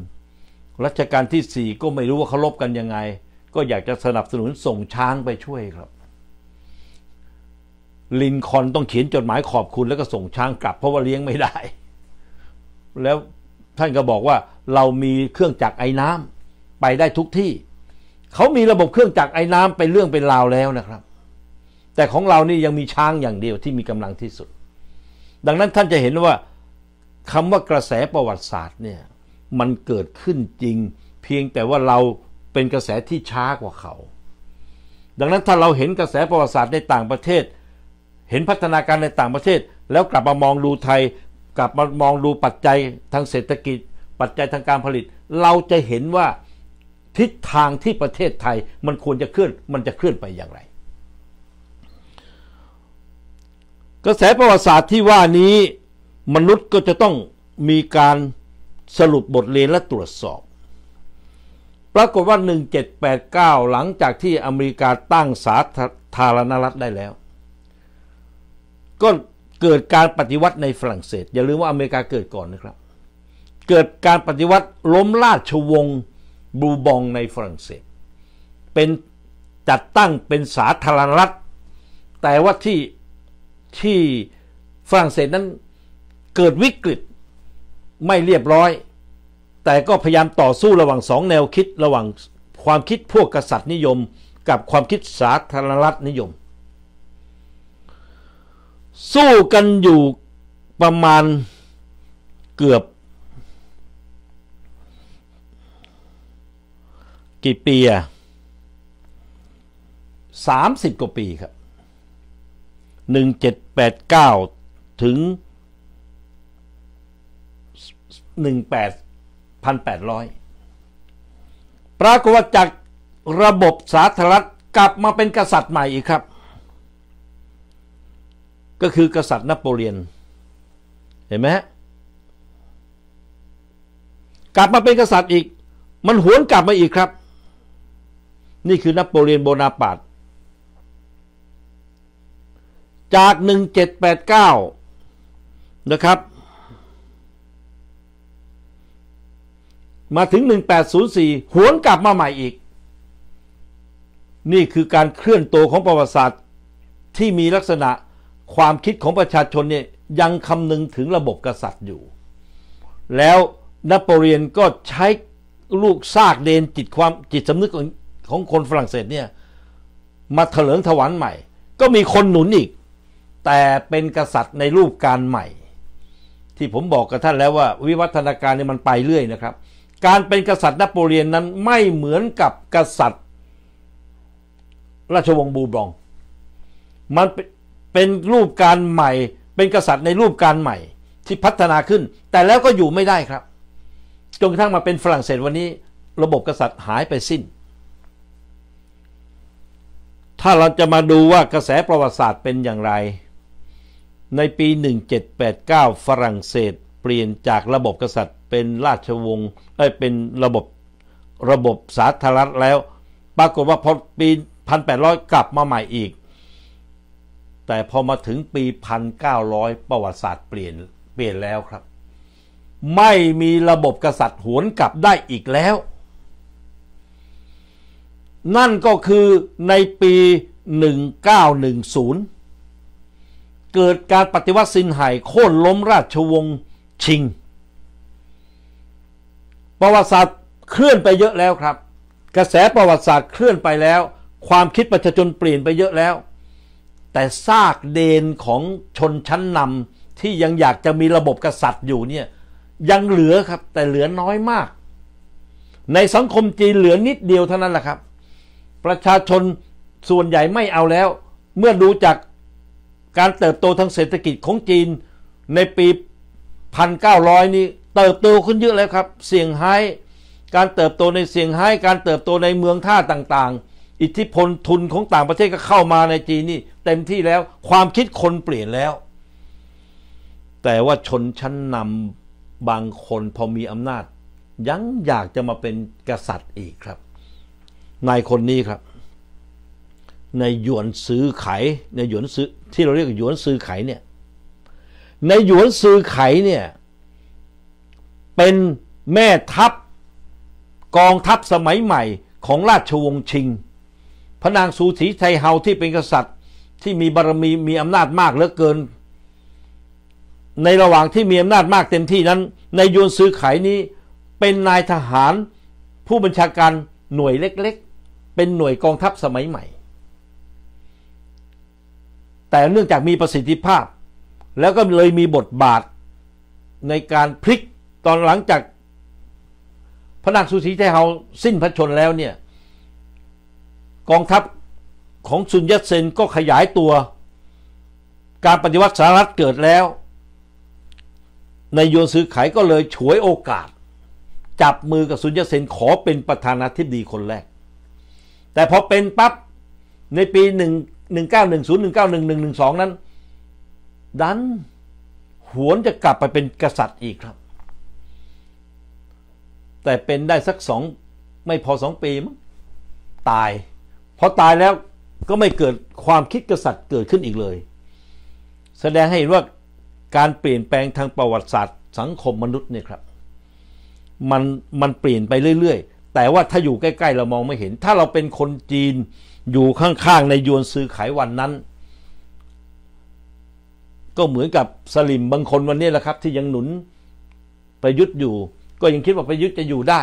รัชกาลที่4 ก็ไม่รู้ว่าเขาลบกันยังไง ก็อยากจะสนับสนุนส่งช้างไปช่วยครับ ลินคอนต้องเขียนจดหมายขอบคุณแล้วก็ส่งช้างกลับเพราะว่าเลี้ยงไม่ได้ แล้วท่านก็บอกว่า เรามีเครื่องจักรไอ้น้ำไปได้ทุกที่ เขามีระบบเครื่องจักรไอ้น้ำเป็นเรื่องเป็นราวแล้วนะครับ แต่ของเรานี่ยังมีช้างอย่างเดียวที่มีกำลังที่สุด ดังนั้นท่านจะเห็นว่าคำว่ากระแสประวัติศาสตร์เนี่ยมันเกิดขึ้นจริง เพียงแต่ว่าเราเป็นกระแสที่ช้ากว่าเขา ดังนั้นถ้าเราเห็นกระแสประวัติศาสตร์ในต่างประเทศ เห็นพัฒนาการในต่างประเทศแล้วกลับมามองดูไทย กลับมามองดูปัจจัยทางเศรษฐกิจ ปัจจัยทางการผลิต เราจะเห็นว่าทิศทางที่ประเทศไทยมันควรจะเคลื่อนมันจะเคลื่อนไปอย่างไร กระแสประวัติศาสตร์ที่ว่านี้มนุษย์ก็จะต้องมีการสรุปบทเรียนและตรวจสอบ ปรากฏว่า 1789 หลังจากที่อเมริกาตั้งสาธารณรัฐได้แล้ว ก็เกิดการปฏิวัติในฝรั่งเศส อย่าลืมว่าอเมริกาเกิดก่อนนะครับ เกิดการปฏิวัติล้มราชวงศ์บูบองในฝรั่งเศส เป็นจัดตั้งเป็นสาธารณรัฐ แต่ว่าที่ที่ฝรั่งเศสนั้นเกิดวิกฤตไม่เรียบร้อย แต่ก็พยายามต่อสู้ระหว่างสองแนวคิดระหว่างความคิดพวกกษัตริย์นิยมกับความคิดสาธารณรัฐนิยม สู้กันอยู่ประมาณเกือบ กี่ปีอะสามสิบกว่าปีครับหนึ่งเจ็ดแปดเก้าถึงหนึ่งแปดพันแปดร้อยปรากฏว่าจากระบบสาธารณรัฐ กลับมาเป็นกษัตริย์ใหม่อีกครับ ก็คือกษัตริย์นโปเลียน เห็นไหมฮะกลับมาเป็นกษัตริย์อีก มันหวนกลับมาอีกครับ นี่คือนโปเลียนโบนาปาร์ตจาก 1789 นะครับมาถึง 1804 หวนกลับมาใหม่อีก นี่คือการเคลื่อนตัวของประวัติศาสตร์ที่มีลักษณะความคิดของประชาชนเนี่ย ยังคำนึงถึงระบบกษัตริย์อยู่ แล้วนโปเลียนก็ใช้ ลูกซากเดนจิตความจิตสำนึกของคนฝรั่งเศสเนี่ย มาเถลิงถวันใหม่ ก็มีคนหนุนอีก แต่เป็นกษัตริย์ในรูปการใหม่ ที่ผมบอกกับท่านแล้วว่าวิวัฒนาการเนี่ยมันไปเรื่อยนะครับการเป็นกษัตริย์นโปเลียนนั้นไม่เหมือนกับกษัตริย์ ราชวงศ์บูบอง มันเป็นรูปการใหม่เป็นกษัตริย์ในรูปการใหม่ ที่พัฒนาขึ้น แต่แล้วก็อยู่ไม่ได้ครับจนกระทั่งมาเป็นฝรั่งเศสวันนี้ระบบกษัตริย์หายไปสิ้น ถ้าเราจะมาดูว่ากระแสประวัติศาสตร์เป็นอย่างไรในปี 1789 ฝรั่งเศสเปลี่ยนจากระบบกษัตริย์เป็นราชวงศ์เอ้ยเป็นระบบระบบสาธารณรัฐแล้ว ปรากฏว่าพอปี 1800 กลับมาใหม่อีก แต่พอมาถึงปี 1900 ประวัติศาสตร์เปลี่ยนเปลี่ยนแล้วครับ ไม่มีระบบกษัตริย์หวนกลับได้อีกแล้ว นั่นก็คือในปี 1910 เกิดการปฏิวัติสินไหโค่นล้มราชวงศ์ชิงประวัติศาสตร์เคลื่อนไปเยอะแล้วครับ กระแสประวัติศาสตร์เคลื่อนไปแล้ว ความคิดประชาชนเปลี่ยน ไปเยอะแล้ว แต่ซากเดนของชนชั้นนำที่ยังอยากจะมีระบบกษัตริย์อยู่เนี่ยยังเหลือครับแต่เหลือน้อยมาก ในสังคมจีนเหลือนิดเดียวเท่านั้นแหละครับ ประชาชนส่วนใหญ่ไม่เอาแล้ว เมื่อดูจากการเติบโตทางเศรษฐกิจของจีนในปี1,900 นี้ เติบโตขึ้นเยอะแล้วครับ เสี่ยงไฮ้การเติบโตในเสี่ยงไฮ้การเติบโตในเมืองท่าต่างๆ อิทธิพลทุนของต่างประเทศก็เข้ามาในจีนนี่เต็มที่แล้วความคิดคนเปลี่ยนแล้ว แต่ว่าชนชั้นนำบางคนพอมีอำนาจ ยังอยากจะมาเป็นกษัตริย์อีกครับนายคนนี้ครับ ในหยวนซื้อไขในหยวนซื้อที่เราเรียกหยวนซื้อไขเนี่ยในหยวนซือไขเนี่ย เป็นแม่ทัพกองทัพสมัยใหม่ของราชวงศ์ชิงพระนางสูสีไทเฮาที่เป็นกษัตริย์ที่มีบารมีมีอำนาจมากเหลือเกิน ในระหว่างที่มีอำนาจมากเต็มที่นั้น ในยวนซื้อขายนี้เป็นนายทหารผู้บัญชาการหน่วยเล็กๆ เป็นหน่วยกองทัพสมัยใหม่ แต่เนื่องจากมีประสิทธิภาพแล้วก็เลยมีบทบาทในการพลิกตอนหลังจากพระนักสุสีไทเฮาสิ้นพระชนแล้วเนี่ย กองทัพของซุนยัตเซนก็ขยายตัวการปฏิวัติสหรัฐเกิดแล้ว ในโยนซื้อขายก็เลยฉวยโอกาส จับมือกับซุนยัตเซนขอเป็นประธานาธิบดีคนแรก แต่พอเป็นปั๊บในปี1 1 9 1 0 1 9 1 1 1 2นั้นดันหวนจะกลับไปเป็นกษัตริย์อีกครับ แต่เป็นได้สักสองไม่พอสองปีมั้งตาย พอตายแล้วก็ไม่เกิดความคิดกษัตริย์เกิดขึ้นอีกเลย แสดงให้เห็นว่าการเปลี่ยนแปลงทางประวัติศาสตร์สังคมมนุษย์เนี่ยครับ มัน มันเปลี่ยนไปเรื่อย ๆ แต่ว่าถ้าอยู่ใกล้ ๆ เรามองไม่เห็น ถ้าเราเป็นคนจีนอยู่ข้าง ๆ ในยวนซื้อขายวันนั้นก็เหมือนกับสลิมบางคนวันนี้แหละครับ ที่ยังหนุนประยุทธ์อยู่ ก็ยังคิดว่า ประยุทธ์จะอยู่ได้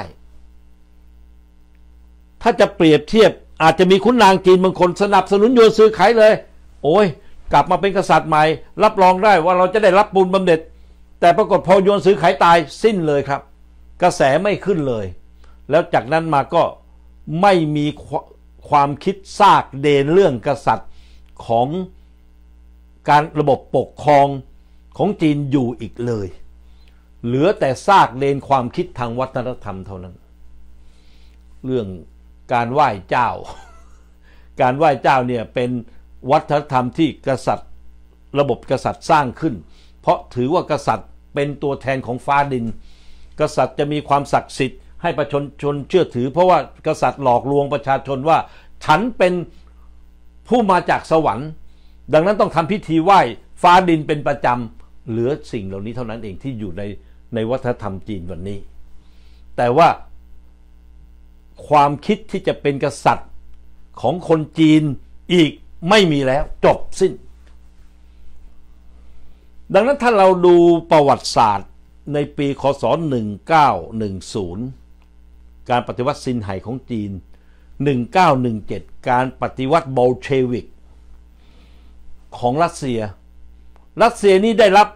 ถ้าจะเปรียบเทียบ อาจจะมีคุณนางจีนบางคนสนับสนุนโยนซื้อขายเลย โอ้ย กลับมาเป็นกษัตริย์ใหม่ รับรองได้ว่าเราจะได้รับปูนบำเหน็จ แต่ปรากฏพอโยนซื้อขายตายสิ้นเลยครับ กระแสไม่ขึ้นเลย แล้วจากนั้นมาก็ไม่มีความคิดซากเดนเรื่องกษัตริย์ของการระบบปกครองของจีนอยู่อีกเลย เหลือแต่ซากเลนความคิดทางวัฒนธรรมเท่านั้น เรื่องการไหว้เจ้า การไหว้เจ้าเนี่ยเป็นวัฒนธรรมที่กษัตริย์ ระบบกษัตริย์สร้างขึ้น เพราะถือว่ากษัตริย์เป็นตัวแทนของฟ้าดิน กษัตริย์จะมีความศักดิ์สิทธิ์ให้ประชาชน เชื่อถือ เพราะว่ากษัตริย์หลอกลวงประชาชนว่าฉันเป็นผู้มาจากสวรรค์ดังนั้นต้องทำพิธีไหว้ ฟ้าดินเป็นประจำเหลือสิ่งเหล่านี้เท่านั้นเองที่อยู่ในในวัฒนธรรมจีนวันนี้ แต่ว่าความคิดที่จะเป็นกษัตริย์ของคนจีนอีกไม่มีแล้วจบสิ้น ดังนั้นถ้าเราดูประวัติศาสตร์ในปีคศ 1910 การปฏิวัติสินไหของจีน 1917 การปฏิวัติโบลเชวิกของรัสเซียรัสเซียนี่ได้รับ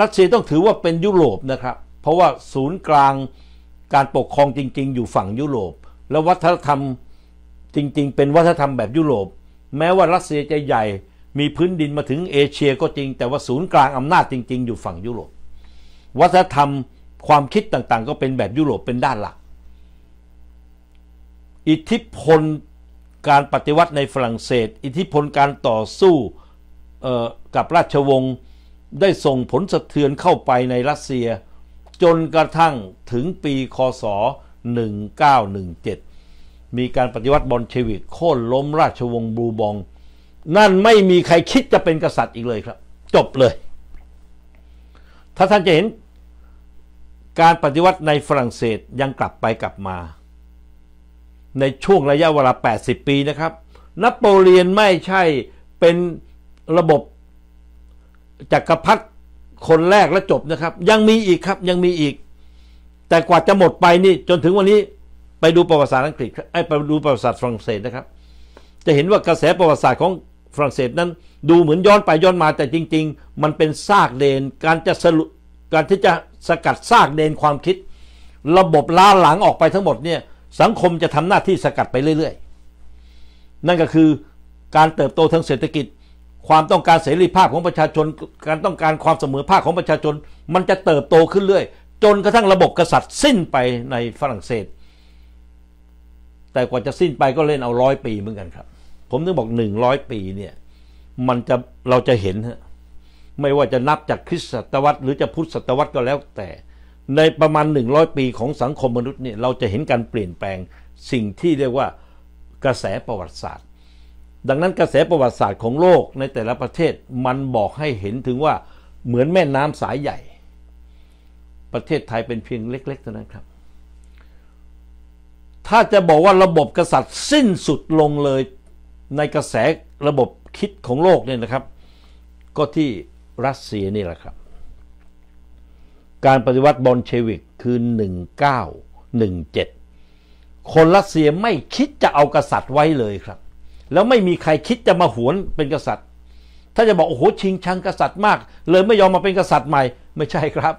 รัสเซียต้องถือว่าเป็นยุโรปนะครับเพราะว่าศูนย์กลางการปกครองจริง ๆ อยู่ฝั่งยุโรป และวัฒนธรรมจริงๆเป็นวัฒนธรรมแบบยุโรป แม้ว่ารัสเซียจะใหญ่มีพื้นดินมาถึงเอเชียก็จริงแต่ว่าศูนย์กลางอำนาจจริงๆอยู่ฝั่งยุโรป วัฒนธรรมความคิดต่างๆ ก็เป็นแบบยุโรปเป็นด้านหลักอิทธิพลการปฏิวัติในฝรั่งเศส อิทธิพลการต่อสู้กับราชวงศ์ได้ส่งผลสะเทือนเข้าไปในรัสเซีย จนกระทั่งถึงปีคศ 1917 มีการปฏิวัติบอลเชวิคโค่นล้มราชวงศ์บูบอง นั่นไม่มีใครคิดจะเป็นกษัตริย์อีกเลยครับ จบเลย ถ้าท่านจะเห็น การปฏิวัติในฝรั่งเศสยังกลับไปกลับมา ในช่วงระยะเวลา 80 ปีนะครับนโปเลียนไม่ใช่เป็นระบบจักรพรรดิคนแรกและจบนะครับ ยังมีอีกครับยังมีอีก แต่กว่าจะหมดไปนี่ จนถึงวันนี้ไปดูประวัติศาสตร์อังกฤษไปดูประวัติศาสตร์ฝรั่งเศสนะครับ จะเห็นว่ากระแสประวัติศาสตร์ของฝรั่งเศสนั้น ดูเหมือนย้อนไปย้อนมา แต่จริง ๆ มันเป็นซากเดน การจะสรุป การที่จะสกัดซากเดนความคิด ระบบล้าหลังออกไปทั้งหมดเนี่ยสังคมจะทำหน้าที่สกัดไปเรื่อย ๆ นั่นก็คือการเติบโตทางเศรษฐกิจความต้องการเสรีภาพของประชาชน การต้องการความเสมอภาคของประชาชน มันจะเติบโตขึ้นเรื่อย จนกระทั่งระบบกษัตริย์สิ้นไปในฝรั่งเศส แต่กว่าจะสิ้นไปก็เล่นเอาร้อยปี เหมือนกันครับ ผมถึงบอกหนึ่งร้อยปีเนี่ยมันจะเราจะเห็นฮะไม่ว่าจะนับจากคริสตศตวรรษ หรือจะพุทธศตวรรษก็แล้วแต่ ในประมาณหนึ่งร้อยปีของสังคมมนุษย์เนี่ยเราจะเห็นการเปลี่ยนแปลงสิ่งที่เรียกว่ากระแสประวัติศาสตร์ดังนั้นกระแสประวัติศาสตร์ของโลกในแต่ละประเทศมันบอกให้เห็นถึงว่าเหมือนแม่น้ำสายใหญ่ ประเทศไทยเป็นเพียงเล็กๆเท่านั้นครับ ถ้าจะบอกว่าระบบกษัตริย์สิ้นสุดลงเลย ในกระแสระบบคิดของโลกเนี่ยนะครับ ก็ที่รัสเซียนี่แหละครับ การปฏิวัติบอลเชวิกคือ1917คนรัสเซียไม่คิดจะเอากษัตริย์ไว้เลยครับแล้วไม่มีใครคิดจะมาหวนเป็นกษัตริย์ ถ้าจะบอกโอ้โหชิงชังกษัตริย์มากเลยไม่ยอมมาเป็นกษัตริย์ใหม่ ไม่ใช่ครับ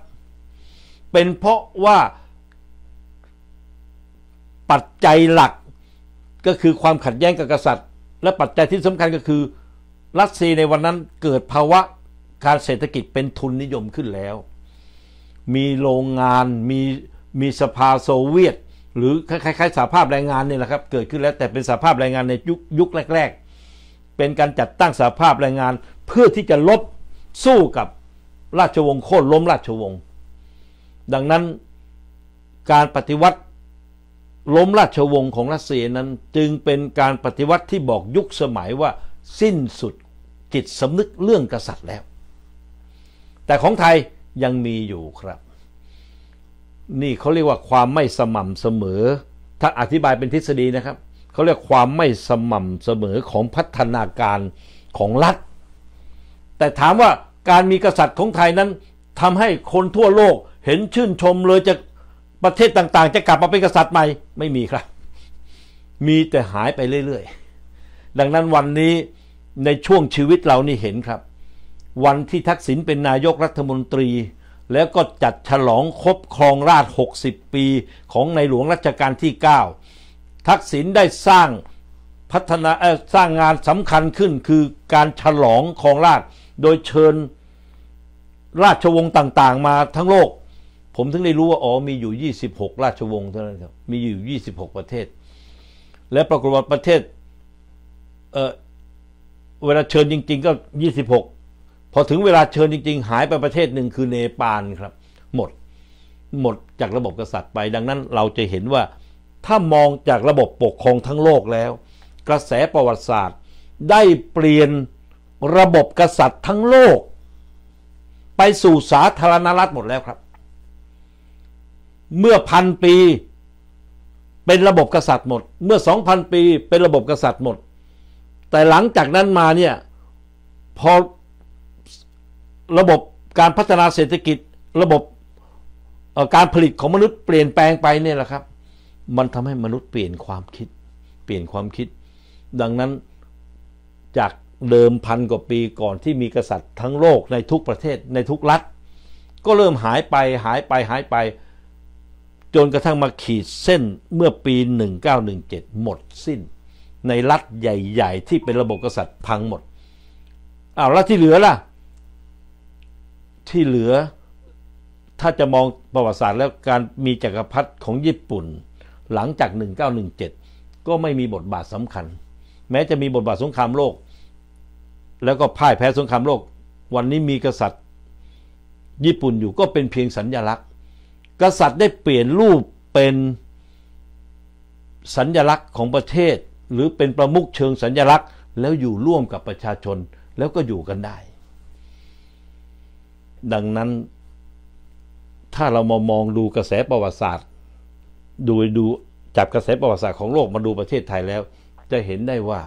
เป็นเพราะว่าปัจจัยหลักก็คือความขัดแย้งกับกษัตริย์ และปัจจัยที่สำคัญก็คือ รัสเซียในวันนั้นเกิดภาวะการเศรษฐกิจเป็นทุนนิยมขึ้นแล้ว มีโรงงานมีมีสภาโซเวียตหรือคล้ายๆสาภาพแรงงานนี่แหละครับ เกิดขึ้นแล้วแต่เป็นสาภาพแรงงานในยุคยุคแรก ๆ เป็นการจัดตั้งสาภาพแรงงาน เพื่อที่จะลบสู้กับราชวงศ์โค่นล้มราชวงศ์ดังนั้นการปฏิวัติล้มราชวงศ์ของรัสเซียนั้นจึงเป็นการปฏิวัติที่บอกยุคสมัยว่าสิ้นสุดจิตสำนึกเรื่องกษัตริย์แล้ว แต่ของไทยยังมีอยู่ครับนี่เขาเรียกว่าความไม่สม่ำเสมอ ถ้าอธิบายเป็นทฤษฎีนะครับ เขาเรียกความไม่สม่ำเสมอของพัฒนาการของรัฐ แต่ถามว่าการมีกษัตริย์ของไทยนั้นทำให้คนทั่วโลกเห็นชื่นชมเลยจะประเทศต่างๆจะกลับมาเป็นกษัตริย์ใหม่ ไม่มีครับ มีแต่หายไปเรื่อยๆ ดังนั้นวันนี้ในช่วงชีวิตเรานี่เห็นครับ วันที่ทักษิณเป็นนายกรัฐมนตรีแล้วก็จัดฉลองครบครองราช 60 ปีของในหลวงรัชกาลที่ 9 ทักษิณได้สร้างพัฒนาสร้างงานสำคัญขึ้นคือการฉลองครองราช โดยเชิญราชวงศ์ต่าง ๆ มาทั้งโลก ผมถึงได้รู้ว่า อ๋อ มีอยู่ 26 ราชวงศ์เท่านั้นครับมีอยู่ 26 ประเทศ และปรากฏว่าประเทศเเวลาเชิญจริง ๆ ก็ 26พอถึงเวลาเชิญจริง ๆ หายไปประเทศหนึ่งคือเนปาลครับ หมดหมดจากระบบกษัตริย์ไปดังนั้น เราจะเห็นว่าถ้ามองจากระบบปกครองทั้งโลกแล้ว กระแสประวัติศาสตร์ ได้เปลี่ยนระบบกษัตริย์ทั้งโลก ไปสู่สาธารณรัฐหมดแล้วครับ เมื่อพันปีเป็นระบบกษัตริย์หมด เมื่อ2,000ปี เป็นระบบกษัตริย์หมด แต่หลังจากนั้นมาเนี่ยพอระบบการพัฒนาเศรษฐกิจระบบการผลิตของมนุษย์เปลี่ยนแปลงไปเนี่ยแหละครับ มันทำให้มนุษย์เปลี่ยนความคิด เปลี่ยนความคิด ดังนั้นจากเดิมพันกว่าปีก่อนที่มีกษัตริย์ทั้งโลกในทุกประเทศในทุกรัฐ ก็เริ่มหายไปหายไปหายไปจนกระทั่งมาขีดเส้นเมื่อปี 1917 หมด สิ้น ในรัฐใหญ่ ๆ ที่เป็นระบบกษัตริย์พังหมดอ้าวแล้วที่เหลือล่ะที่เหลือถ้าจะมองประวัติศาสตร์แล้วการมีจกักรพรรดิของญี่ปุ่น หลังจาก 1917 ก็ไม่มีบทบาทสำคัญ แม้จะมีบทบาทสงครามโลกแล้วก็พ่ายแพ้สงครามโลก วันนี้มีกษัตริย์ญี่ปุ่นอยู่ก็เป็นเพียงสัญญลักษณ์ กษัตริย์ได้เปลี่ยนรูปเป็นสัญญลักษณ์ของประเทศหรือเป็นประมุขเชิงสัญญลักษณ์ แล้วอยู่ร่วมกับประชาชนแล้วก็อยู่กันได้ดังนั้นถ้าเรามามองดูกระแสประวัติศาสตร์ดูดูจับกระแสประวัติศาสตร์ของโลกมาดูประเทศไทยแล้ว จะเห็นได้ว่า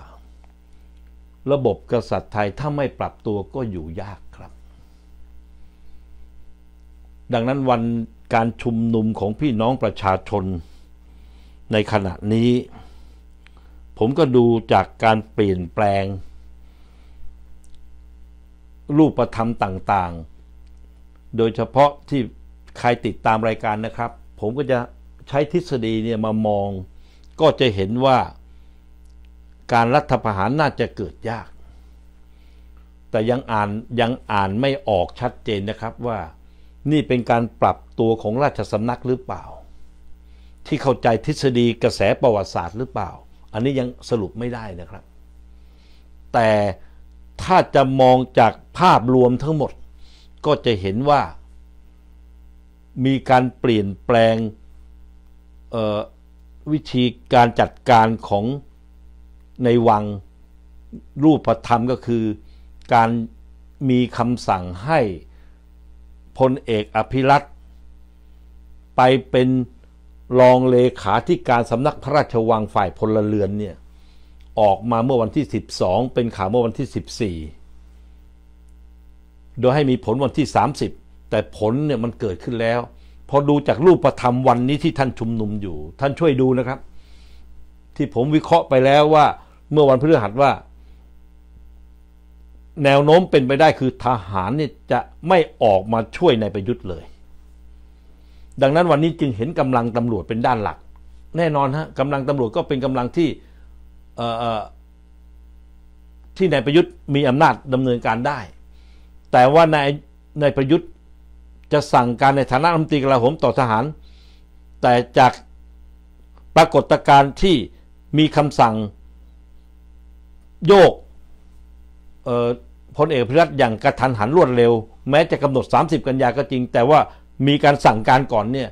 ระบบกษัตริย์ไทยถ้าไม่ปรับตัวก็อยู่ยากครับ ดังนั้นวันการชุมนุมของพี่น้องประชาชน ในขณะนี้ ผมก็ดูจากการเปลี่ยนแปลง รูปธรรมต่าง ๆโดยเฉพาะที่ใครติดตามรายการนะครับ ผมก็จะใช้ทฤษฎีเนี่ยมามอง ก็จะเห็นว่า การรัฐประหารน่าจะเกิดยาก แต่ยังอ่านยังอ่านไม่ออกชัดเจนนะครับว่านี่เป็นการปรับตัวของราชสำนักหรือเปล่า ที่เข้าใจทฤษฎีกระแสประวัติศาสตร์หรือเปล่า อันนี้ยังสรุปไม่ได้นะครับ แต่ถ้าจะมองจากภาพรวมทั้งหมดก็จะเห็นว่ามีการเปลี่ยนแปลงวิธีการจัดการของในวังรูปธรรมก็คือการมีคำสั่งให้พลเอกอภิรัตไปเป็นรองเลขาธิการสำนักพระราชวังฝ่ายพลเรือนเนี่ย ออกมาเมื่อวันที่12เป็นข่าวเมื่อวันที่14โดยให้มีผลวันที่ 30 แต่ผลเนี่ยมันเกิดขึ้นแล้วพอดูจากรูปธรรมวันนี้ที่ท่านชุมนุมอยู่ท่านช่วยดูนะครับ ที่ผมวิเคราะห์ไปแล้วว่า เมื่อวันพฤหัสว่า แนวโน้มเป็นไปได้คือทหารเนี่ยจะไม่ออกมาช่วยในประยุทธ์เลย ดังนั้นวันนี้จึงเห็นกำลังตำรวจเป็นด้านหลัก แน่นอนฮะกำลังตำรวจก็เป็นกำลังที่ที่นายประยุทธ์มีอำนาจดำเนินการได้แต่ว่านายนายประยุทธ์จะสั่งการในฐานะรัฐมนตรีกลาโหมต่อทหาร แต่จากปรากฏการณ์ที่มีคำสั่งโยกพลเอกพิรัตอย่างกระทันหันรวดเร็วแม้จะกำหนด 30 กันยาก็จริง แต่ว่ามีการสั่งการก่อนเนี่ย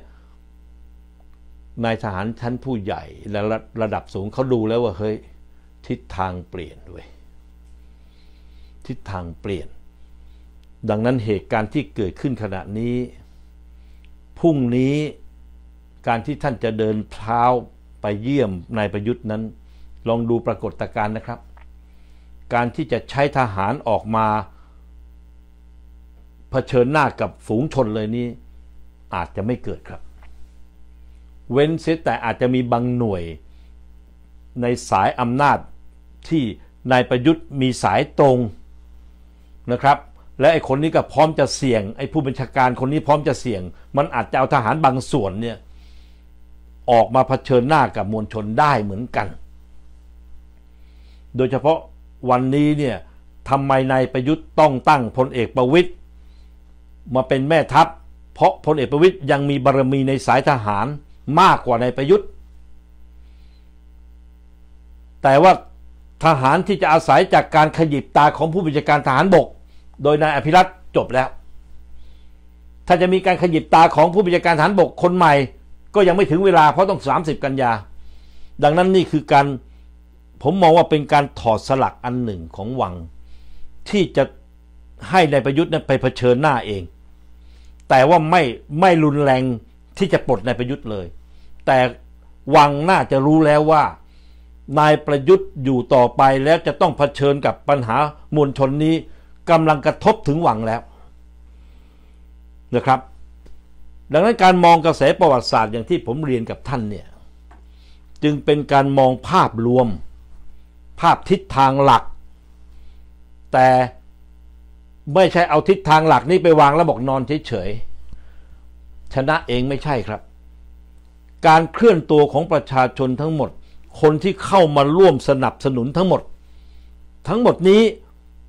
นายทหารชั้นผู้ใหญ่ และระระดับสูงเขาดูแล้วว่าเฮ้ยทิศทางเปลี่ยนเว้ยทิศทางเปลี่ยนดังนั้นเหตุการณ์ที่เกิดขึ้นขณะนี้พรุ่งนี้การที่ท่านจะเดินเท้าไปเยี่ยมนายประยุทธ์นั้น ลองดูปรากฏการณ์นะครับ การที่จะใช้ทหารออกมาเผชิญหน้ากับฝูงชนเลยนี้ อาจจะไม่เกิดครับ เว้นเสียแต่อาจจะมีบางหน่วย ในสายอำนาจที่นายประยุทธ์มีสายตรงนะครับและไอ้คนนี้ก็พร้อมจะเสี่ยงไอ้ผู้บัญชาการคนนี้พร้อมจะเสี่ยง มันอาจจะเอาทหารบางส่วนเนี่ยออกมาเผชิญหน้ากับมวลชนได้เหมือนกัน โดยเฉพาะวันนี้เนี่ยทำไมนายประยุทธ์ต้องตั้งพลเอกประวิตยมาเป็นแม่ทัพ เพราะพลเอกประวิตยยังมีบารมีในสายทหารมากกว่านายประยุทธ์ แต่ว่าทหารที่จะอาศัยจากการขยิบตาของผู้บัญชาการทหารบกโดยนายอภิรัตจบแล้ว ถ้าจะมีการขยิบตาของผู้บัญชาการฐานบกคนใหม่ ก็ยังไม่ถึงเวลาเพราะต้อง 30 กันยา ดังนั้นนี่คือการผมมองว่าเป็นการถอดสลักอันหนึ่งของวัง ที่จะให้ในประยุทธ์ไปเผชิญหน้าเอง แต่ว่าไม่ไม่รุนแรงที่จะปลดนายประยุทธ์เลย แต่วังน่าจะรู้แล้วว่านายประยุทธ์อยู่ต่อไปแล้วจะต้องเผชิญกับปัญหามวลชนนี้กำลังกระทบถึงหวังแล้วนะครับ ดังนั้นการมองกระแสประวัติศาสตร์อย่างที่ผมเรียนกับท่านเนี่ยจึงเป็นการมองภาพรวม ภาพทิศทางหลัก แต่ไม่ใช่เอาทิศทางหลักนี้ไปวางแล้วบอกนอนเฉยๆชนะเองไม่ใช่ครับ การเคลื่อนตัวของประชาชนทั้งหมด คนที่เข้ามาร่วมสนับสนุนทั้งหมด ทั้งหมดนี้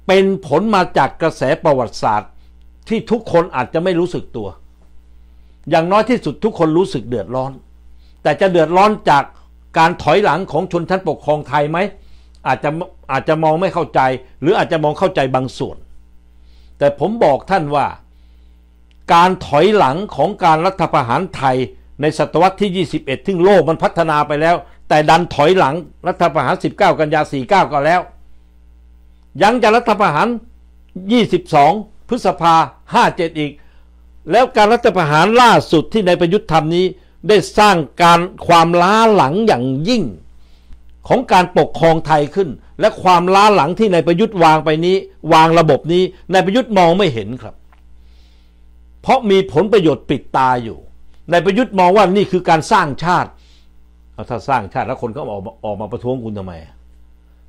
เป็นผลมาจากกระแสประวัติศาสตร์ ที่ทุกคนอาจจะไม่รู้สึกตัว อย่างน้อยที่สุดทุกคนรู้สึกเดือดร้อน แต่จะเดือดร้อนจากการถอยหลังของชนชั้นปกครองไทยไหมอาจจะอาจจะมองไม่เข้าใจ หรืออาจจะมองเข้าใจบางส่วน แต่ผมบอกท่านว่า การถอยหลังของการรัฐประหารไทยในศตวรรษที่ 21 ถึงโลกมันพัฒนาไปแล้ว แต่ดันถอยหลังรัฐประหาร 19 กันยา49ก็แล้วยังจะรัฐประหาร 22 พฤษภา57 อีก แล้วการรัฐประหารล่าสุดที่นายประยุทธ์ทำนี้ ได้สร้างการความล้าหลังอย่างยิ่ง ของการปกครองไทยขึ้น และความล้าหลังที่นายประยุทธ์วางไปนี้ วางระบบนี้นายประยุทธ์มองไม่เห็นครับ เพราะมีผลประโยชน์ปิดตาอยู่นายประยุทธ์มองว่านี่คือการสร้างชาติ ถ้าสร้างชาติแล้วคนก็ออกมาออกมาประท้วงคุณทำไม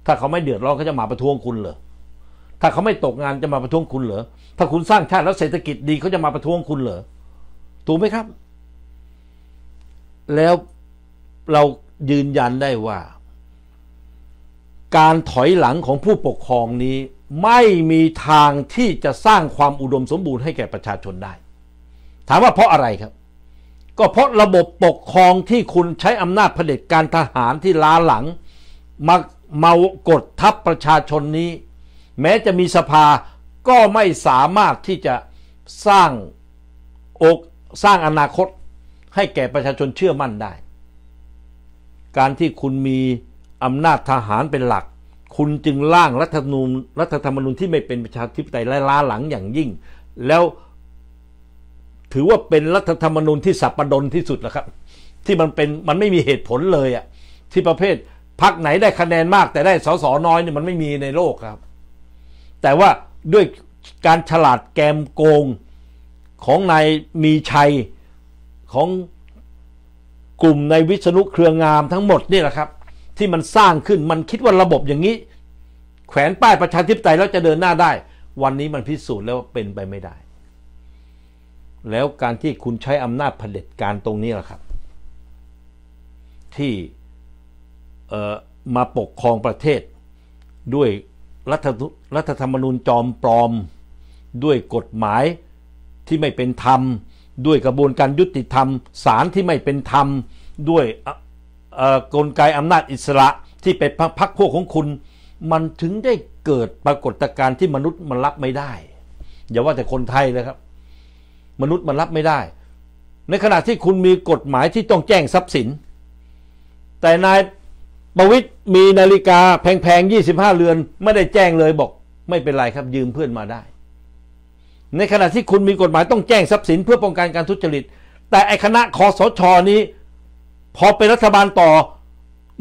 ถ้าเขาไม่เดือดร้อนเขาจะมาประท้วงคุณเหรอ ถ้าเขาไม่ตกงานจะมาประท้วงคุณเหรอ ถ้าคุณสร้างชาติแล้วเศรษฐกิจดีเขาจะมาประท้วงคุณเหรอ ถูกไหมครับ แล้วเรายืนยันได้ว่า การถอยหลังของผู้ปกครองนี้ไม่มีทางที่จะสร้างความอุดมสมบูรณ์ให้แก่ประชาชนได้ ถามว่าเพราะอะไรครับ ก็เพราะระบบปกครองที่คุณใช้อำนาจเผด็จการทหารที่ล้าหลังมาเมากดทับประชาชนนี้ แม้จะมีสภาก็ไม่สามารถที่จะสร้างอกสร้างอนาคต ให้แก่ประชาชนเชื่อมั่นได้ การที่คุณมีอำนาจทหารเป็นหลัก คุณจึงร่างรัฐธรรมนูญรัฐธรรมนูญที่ไม่เป็นประชาธิปไตยและล้าหลังอย่างยิ่ง แล้วถือว่าเป็นรัฐธรรมนูญที่สับปะดนที่สุดแล้วครับ ที่มันเป็น มันไม่มีเหตุผลเลยอะที่ประเภทพักไหนได้คะแนนมากแต่ได้สสน้อยเนี่ยมันไม่มีในโลกครับ แต่ว่าด้วยการฉลาดแกมโกงของนายมีชัยของกลุ่มในวิษณุเครืองามทั้งหมดนี่แหละครับ ที่มันสร้างขึ้นมันคิดว่าระบบอย่างนี้ แขวนป้ายประชาธิปไตยแล้วจะเดินหน้าได้ วันนี้มันพิสูจน์แล้วเป็นไปไม่ได้ แล้วการที่คุณใช้อำนาจเผด็จการตรงนี้แหละครับ ที่มาปกครองประเทศ ด้วยรัฐรัฐธรรมนูญจอมปลอม ด้วยกฎหมายที่ไม่เป็นธรรม ด้วยกระบวนการยุติธรรมศาลที่ไม่เป็นธรรม ด้วยกลไกอำนาจอิสระที่เป็นพักพวกของคุณ มันถึงได้เกิดปรากฏการณ์ที่มนุษย์มันรับไม่ได้อย่าว่าแต่คนไทยเลยครับ มนุษย์มันรับไม่ได้ ในขณะที่คุณมีกฎหมายที่ต้องแจ้งทรัพย์สิน แต่นายประวิตยมีนาฬิกาแพง ๆ 25เรือน ไม่ได้แจ้งเลยบอก ไม่เป็นไรครับยืมเพื่อนมาได้ ในขณะที่คุณมีกฎหมายต้องแจ้งทรัพย์สินเพื่อป้องกันการทุจริต แต่ไอคณะคอสชอนี้ พอเป็นรัฐบาลต่อ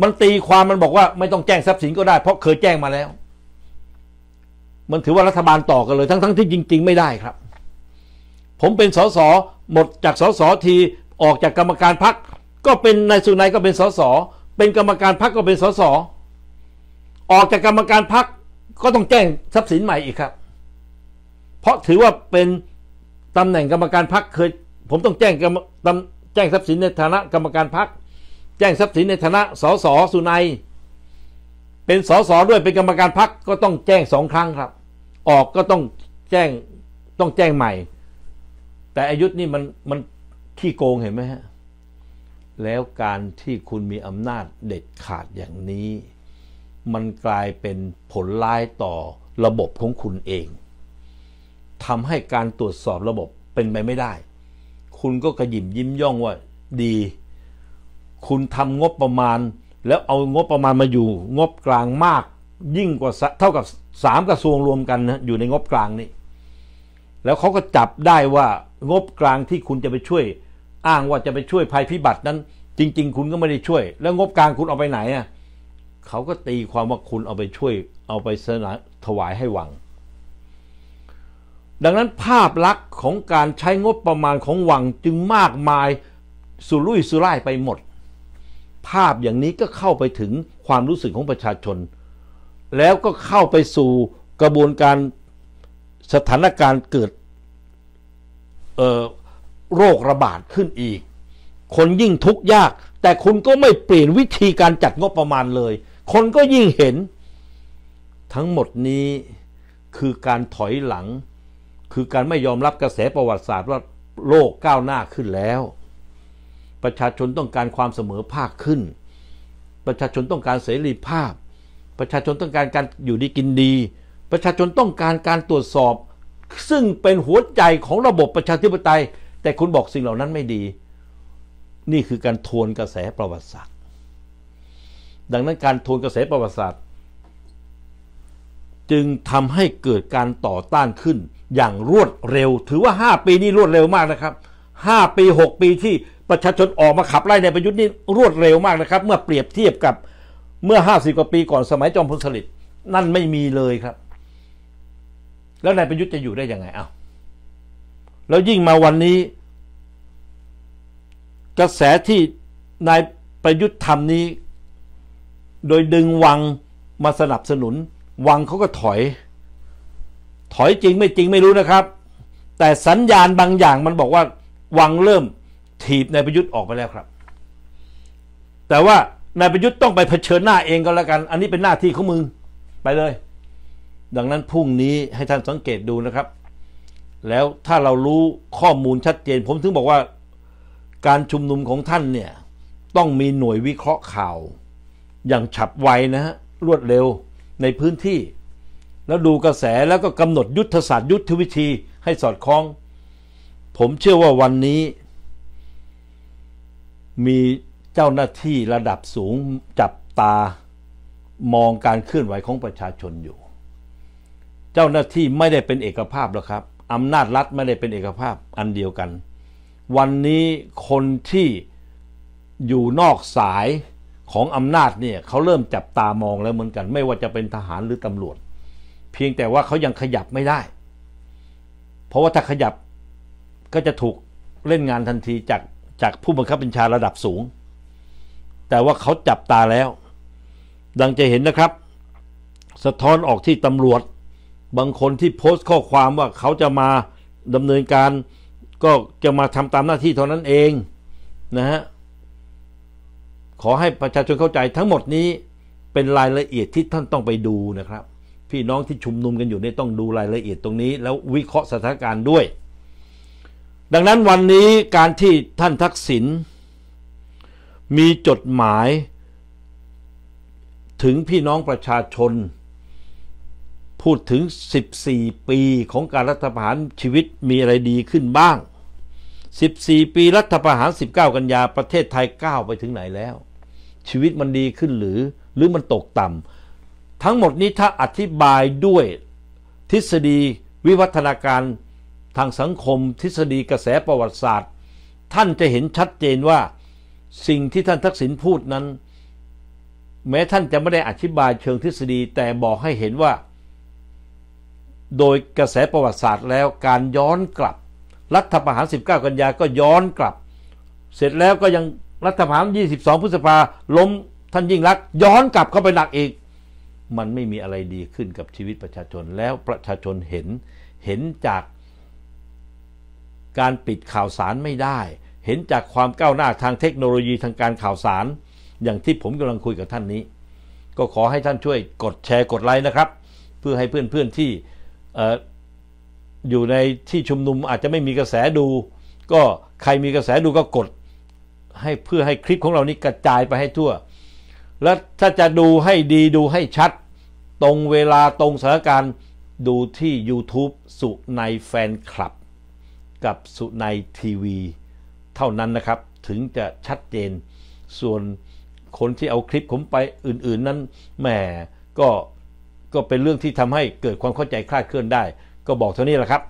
มันตีความมันบอกว่าไม่ต้องแจ้งทรัพย์สินก็ได้เพราะเคยแจ้งมาแล้ว มันถือว่ารัฐบาลต่อกันเลย ทั้งๆทที่จริง ๆ ไม่ได้ครับ ผมเป็นสสหมดจากสสทีออกจากกรรมการพักก็เป็นนายสุนัยก็เป็นสสเป็นกรรมการพักก็เป็นสส ออกจากกรรมการพักก็ต้องแจ้งทรัพย์สินใหม่อีกครับ เพราะถือว่าเป็นตำแหน่งกรรมการพักเคยผมต้องแจ้งกรรมแจ้งทรัพย์สินในฐานะ กรรมการพักแจ้งทรัพย์สินในฐานะสส สุนัยเป็นสส ด้วยเป็นกรรมการพักก็ต้องแจ้งสองครั้งครับ ออกก็ต้องแจ้งต้องแจ้งใหม่ แต่อายุนี่มันมันขี้โกงเห็นไหมฮะแล้วการที่คุณมีอำนาจเด็ดขาดอย่างนี้ มันกลายเป็นผลร้ายต่อระบบของคุณเองทำให้การตรวจสอบระบบเป็นไปไม่ได้ คุณก็กระยิมยิ้มย่องว่าดี คุณทำงบประมาณ แล้วเอางบประมาณมาอยู่ งบกลางมาก ยิ่งกว่าเท่ากับสามกระทรวงรวมกันนะอยู่ในงบกลางนี่ แล้วเขาก็จับได้ว่า งบกลางที่คุณจะไปช่วยอ้างว่าจะไปช่วยภัยพิบัตินั้น จริง ๆ คุณก็ไม่ได้ช่วย แล้วงบกลางคุณเอาไปไหนอ่ะเขาก็ตีความว่าคุณเอาไปช่วยเอาไปสนถวายให้วัง ดังนั้นภาพลักษณ์ของการใช้งบประมาณของวัง จึงมากมายสุรุ่ยสุร่ายไปหมด ภาพอย่างนี้ก็เข้าไปถึงความรู้สึกของประชาชน แล้วก็เข้าไปสู่กระบวนการสถานการณ์เกิดเอ่อโรคระบาดขึ้นอีก คนยิ่งทุกข์ยาก แต่คุณก็ไม่เปลี่ยนวิธีการจัดงบประมาณเลย คนก็ยิ่งเห็น ทั้งหมดนี้คือการถอยหลัง คือการไม่ยอมรับกระแสประวัติศาสตร์ว่าโลกก้าวหน้าขึ้นแล้ว ประชาชนต้องการความเสมอภาคขึ้น ประชาชนต้องการเสรีภาพ ประชาชนต้องการการอยู่ดีกินดี ประชาชนต้องการการตรวจสอบ ซึ่งเป็นหัวใจของระบบประชาธิปไตยแต่คุณบอกสิ่งเหล่านั้นไม่ดี นี่คือการทวนกระแสประวัติศาสตร์ ดังนั้นการทวนกระแสประวัติศาสตร์ จึงทำให้เกิดการต่อต้านขึ้นอย่างรวดเร็ว ถือว่า5ปีนี้รวดเร็วมากนะครับ 5 ปี 6 ปีที่ประชาชนออกมาขับไล่ในประยุทธ์นี่รวดเร็วมากนะครับ เมื่อเปรียบเทียบกับเมื่อ 50 กว่าปี ก่อนสมัยจอมพลสฤษดิ์นั่นไม่มีเลยครับ แล้วนายประยุทธ์จะอยู่ได้ยังไงเอ้าแล้วยิ่งมาวันนี้กระแสที่นายประยุทธ์ทำนี้ โดยดึงวังมาสนับสนุน วังเขาก็ถอย ถอยจริงไม่จริงไม่รู้นะครับ แต่สัญญาณบางอย่างมันบอกว่า วังเริ่มถีบนายประยุทธ์ออกไปแล้วครับ แต่ว่านายประยุทธ์ต้องไปเผชิญหน้าเองก็แล้วกัน อันนี้เป็นหน้าที่ของมึงไปเลย ดังนั้นพรุ่งนี้ให้ท่านสังเกตดูนะครับ แล้วถ้าเรารู้ข้อมูลชัดเจน ผมถึงบอกว่าการชุมนุมของท่านเนี่ย ต้องมีหน่วยวิเคราะห์ข่าว อย่างฉับไวนะฮะรวดเร็วในพื้นที่ แล้วดูกระแสแล้วก็กำหนดยุทธศาสตร์ยุทธวิธีให้สอดคล้อง ผมเชื่อว่าวันนี้ มีเจ้าหน้าที่ระดับสูงจับตามองการเคลื่อนไหวของประชาชนอยู่ เจ้าหน้าที่ไม่ได้เป็นเอกภาพหรอกครับอำนาจรัฐไม่ได้เป็นเอกภาพอันเดียวกันวันนี้คนที่อยู่นอกสายของอำนาจเนี่ยเขาเริ่มจับตามองแล้วเหมือนกัน ไม่ว่าจะเป็นทหารหรือตำรวจ เพียงแต่ว่าเขายังขยับไม่ได้ เพราะว่าถ้าขยับก็จะถูกเล่นงานทันทีจากจากผู้บังคับบัญชาระดับสูง แต่ว่าเขาจับตาแล้ว ดังจะเห็นนะครับ สะท้อนออกที่ตำรวจ บางคนที่โพสต์ข้อความว่าเขาจะมาดำเนินการก็จะมาทำตามหน้าที่เท่านั้นเองนะฮะขอให้ประชาชนเข้าใจทั้งหมดนี้เป็นรายละเอียดที่ท่านต้องไปดูนะครับ พี่น้องที่ชุมนุมกันอยู่นี่ต้องดูรายละเอียดตรงนี้ แล้ววิเคราะห์สถานการณ์ด้วย ดังนั้นวันนี้การที่ท่านทักษิณมีจดหมาย ถึงพี่น้องประชาชนพูดถึง 14 ปีของการรัฐประหารชีวิตมีอะไรดีขึ้นบ้าง 14 ปีรัฐประหาร 19 กันยาประเทศไทยก้าวไปถึงไหนแล้ว ชีวิตมันดีขึ้นหรือหรือมันตกต่ำทั้งหมดนี้ถ้าอธิบายด้วย ทฤษฎีวิวัฒนาการทางสังคมทฤษฎีกระแสประวัติศาสตร์ ท่านจะเห็นชัดเจนว่า สิ่งที่ท่านทักษิณพูดนั้น แม้ท่านจะไม่ได้อธิบายเชิงทฤษฎีแต่บอกให้เห็นว่าโดยกระแสประวัติศาสตร์แล้วการย้อนกลับ รัฐประหาร 19 กันยาก็ย้อนกลับ เสร็จแล้วก็ยังรัฐประหาร22 พฤษภาล้มท่านยิ่งรักย้อนกลับเข้าไปหนักอีก มันไม่มีอะไรดีขึ้นกับชีวิตประชาชน แล้วประชาชนเห็นเห็นจากการปิดข่าวสารไม่ได้ เห็นจากความก้าวหน้าทางเทคโนโลยีทางการข่าวสาร อย่างที่ผมกำลังคุยกับท่านนี้ ก็ขอให้ท่านช่วย กดแชร์กดไลค์นะครับ เพื่อให้เพื่อนๆที่อยู่ในที่ชุมนุมอาจจะไม่มีกระแสดู ก็ใครมีกระแสดูก็กด ให้เพื่อให้คลิปของเรานี้กระจายไปให้ทั่ว แล้วถ้าจะดูให้ดีดูให้ชัด ตรงเวลาตรงสถานการณ์ดูที่ YouTube สุในแฟนคลับ กับสุในทีวี เท่านั้นนะครับ ถึงจะชัดเจน ส่วนคนที่เอาคลิปผมไปอื่นๆนั้นแหมก็ก็เป็นเรื่องที่ทำให้เกิดความเข้าใจคลาดเคลื่อนได้ ก็บอกเท่านี้แหละครับ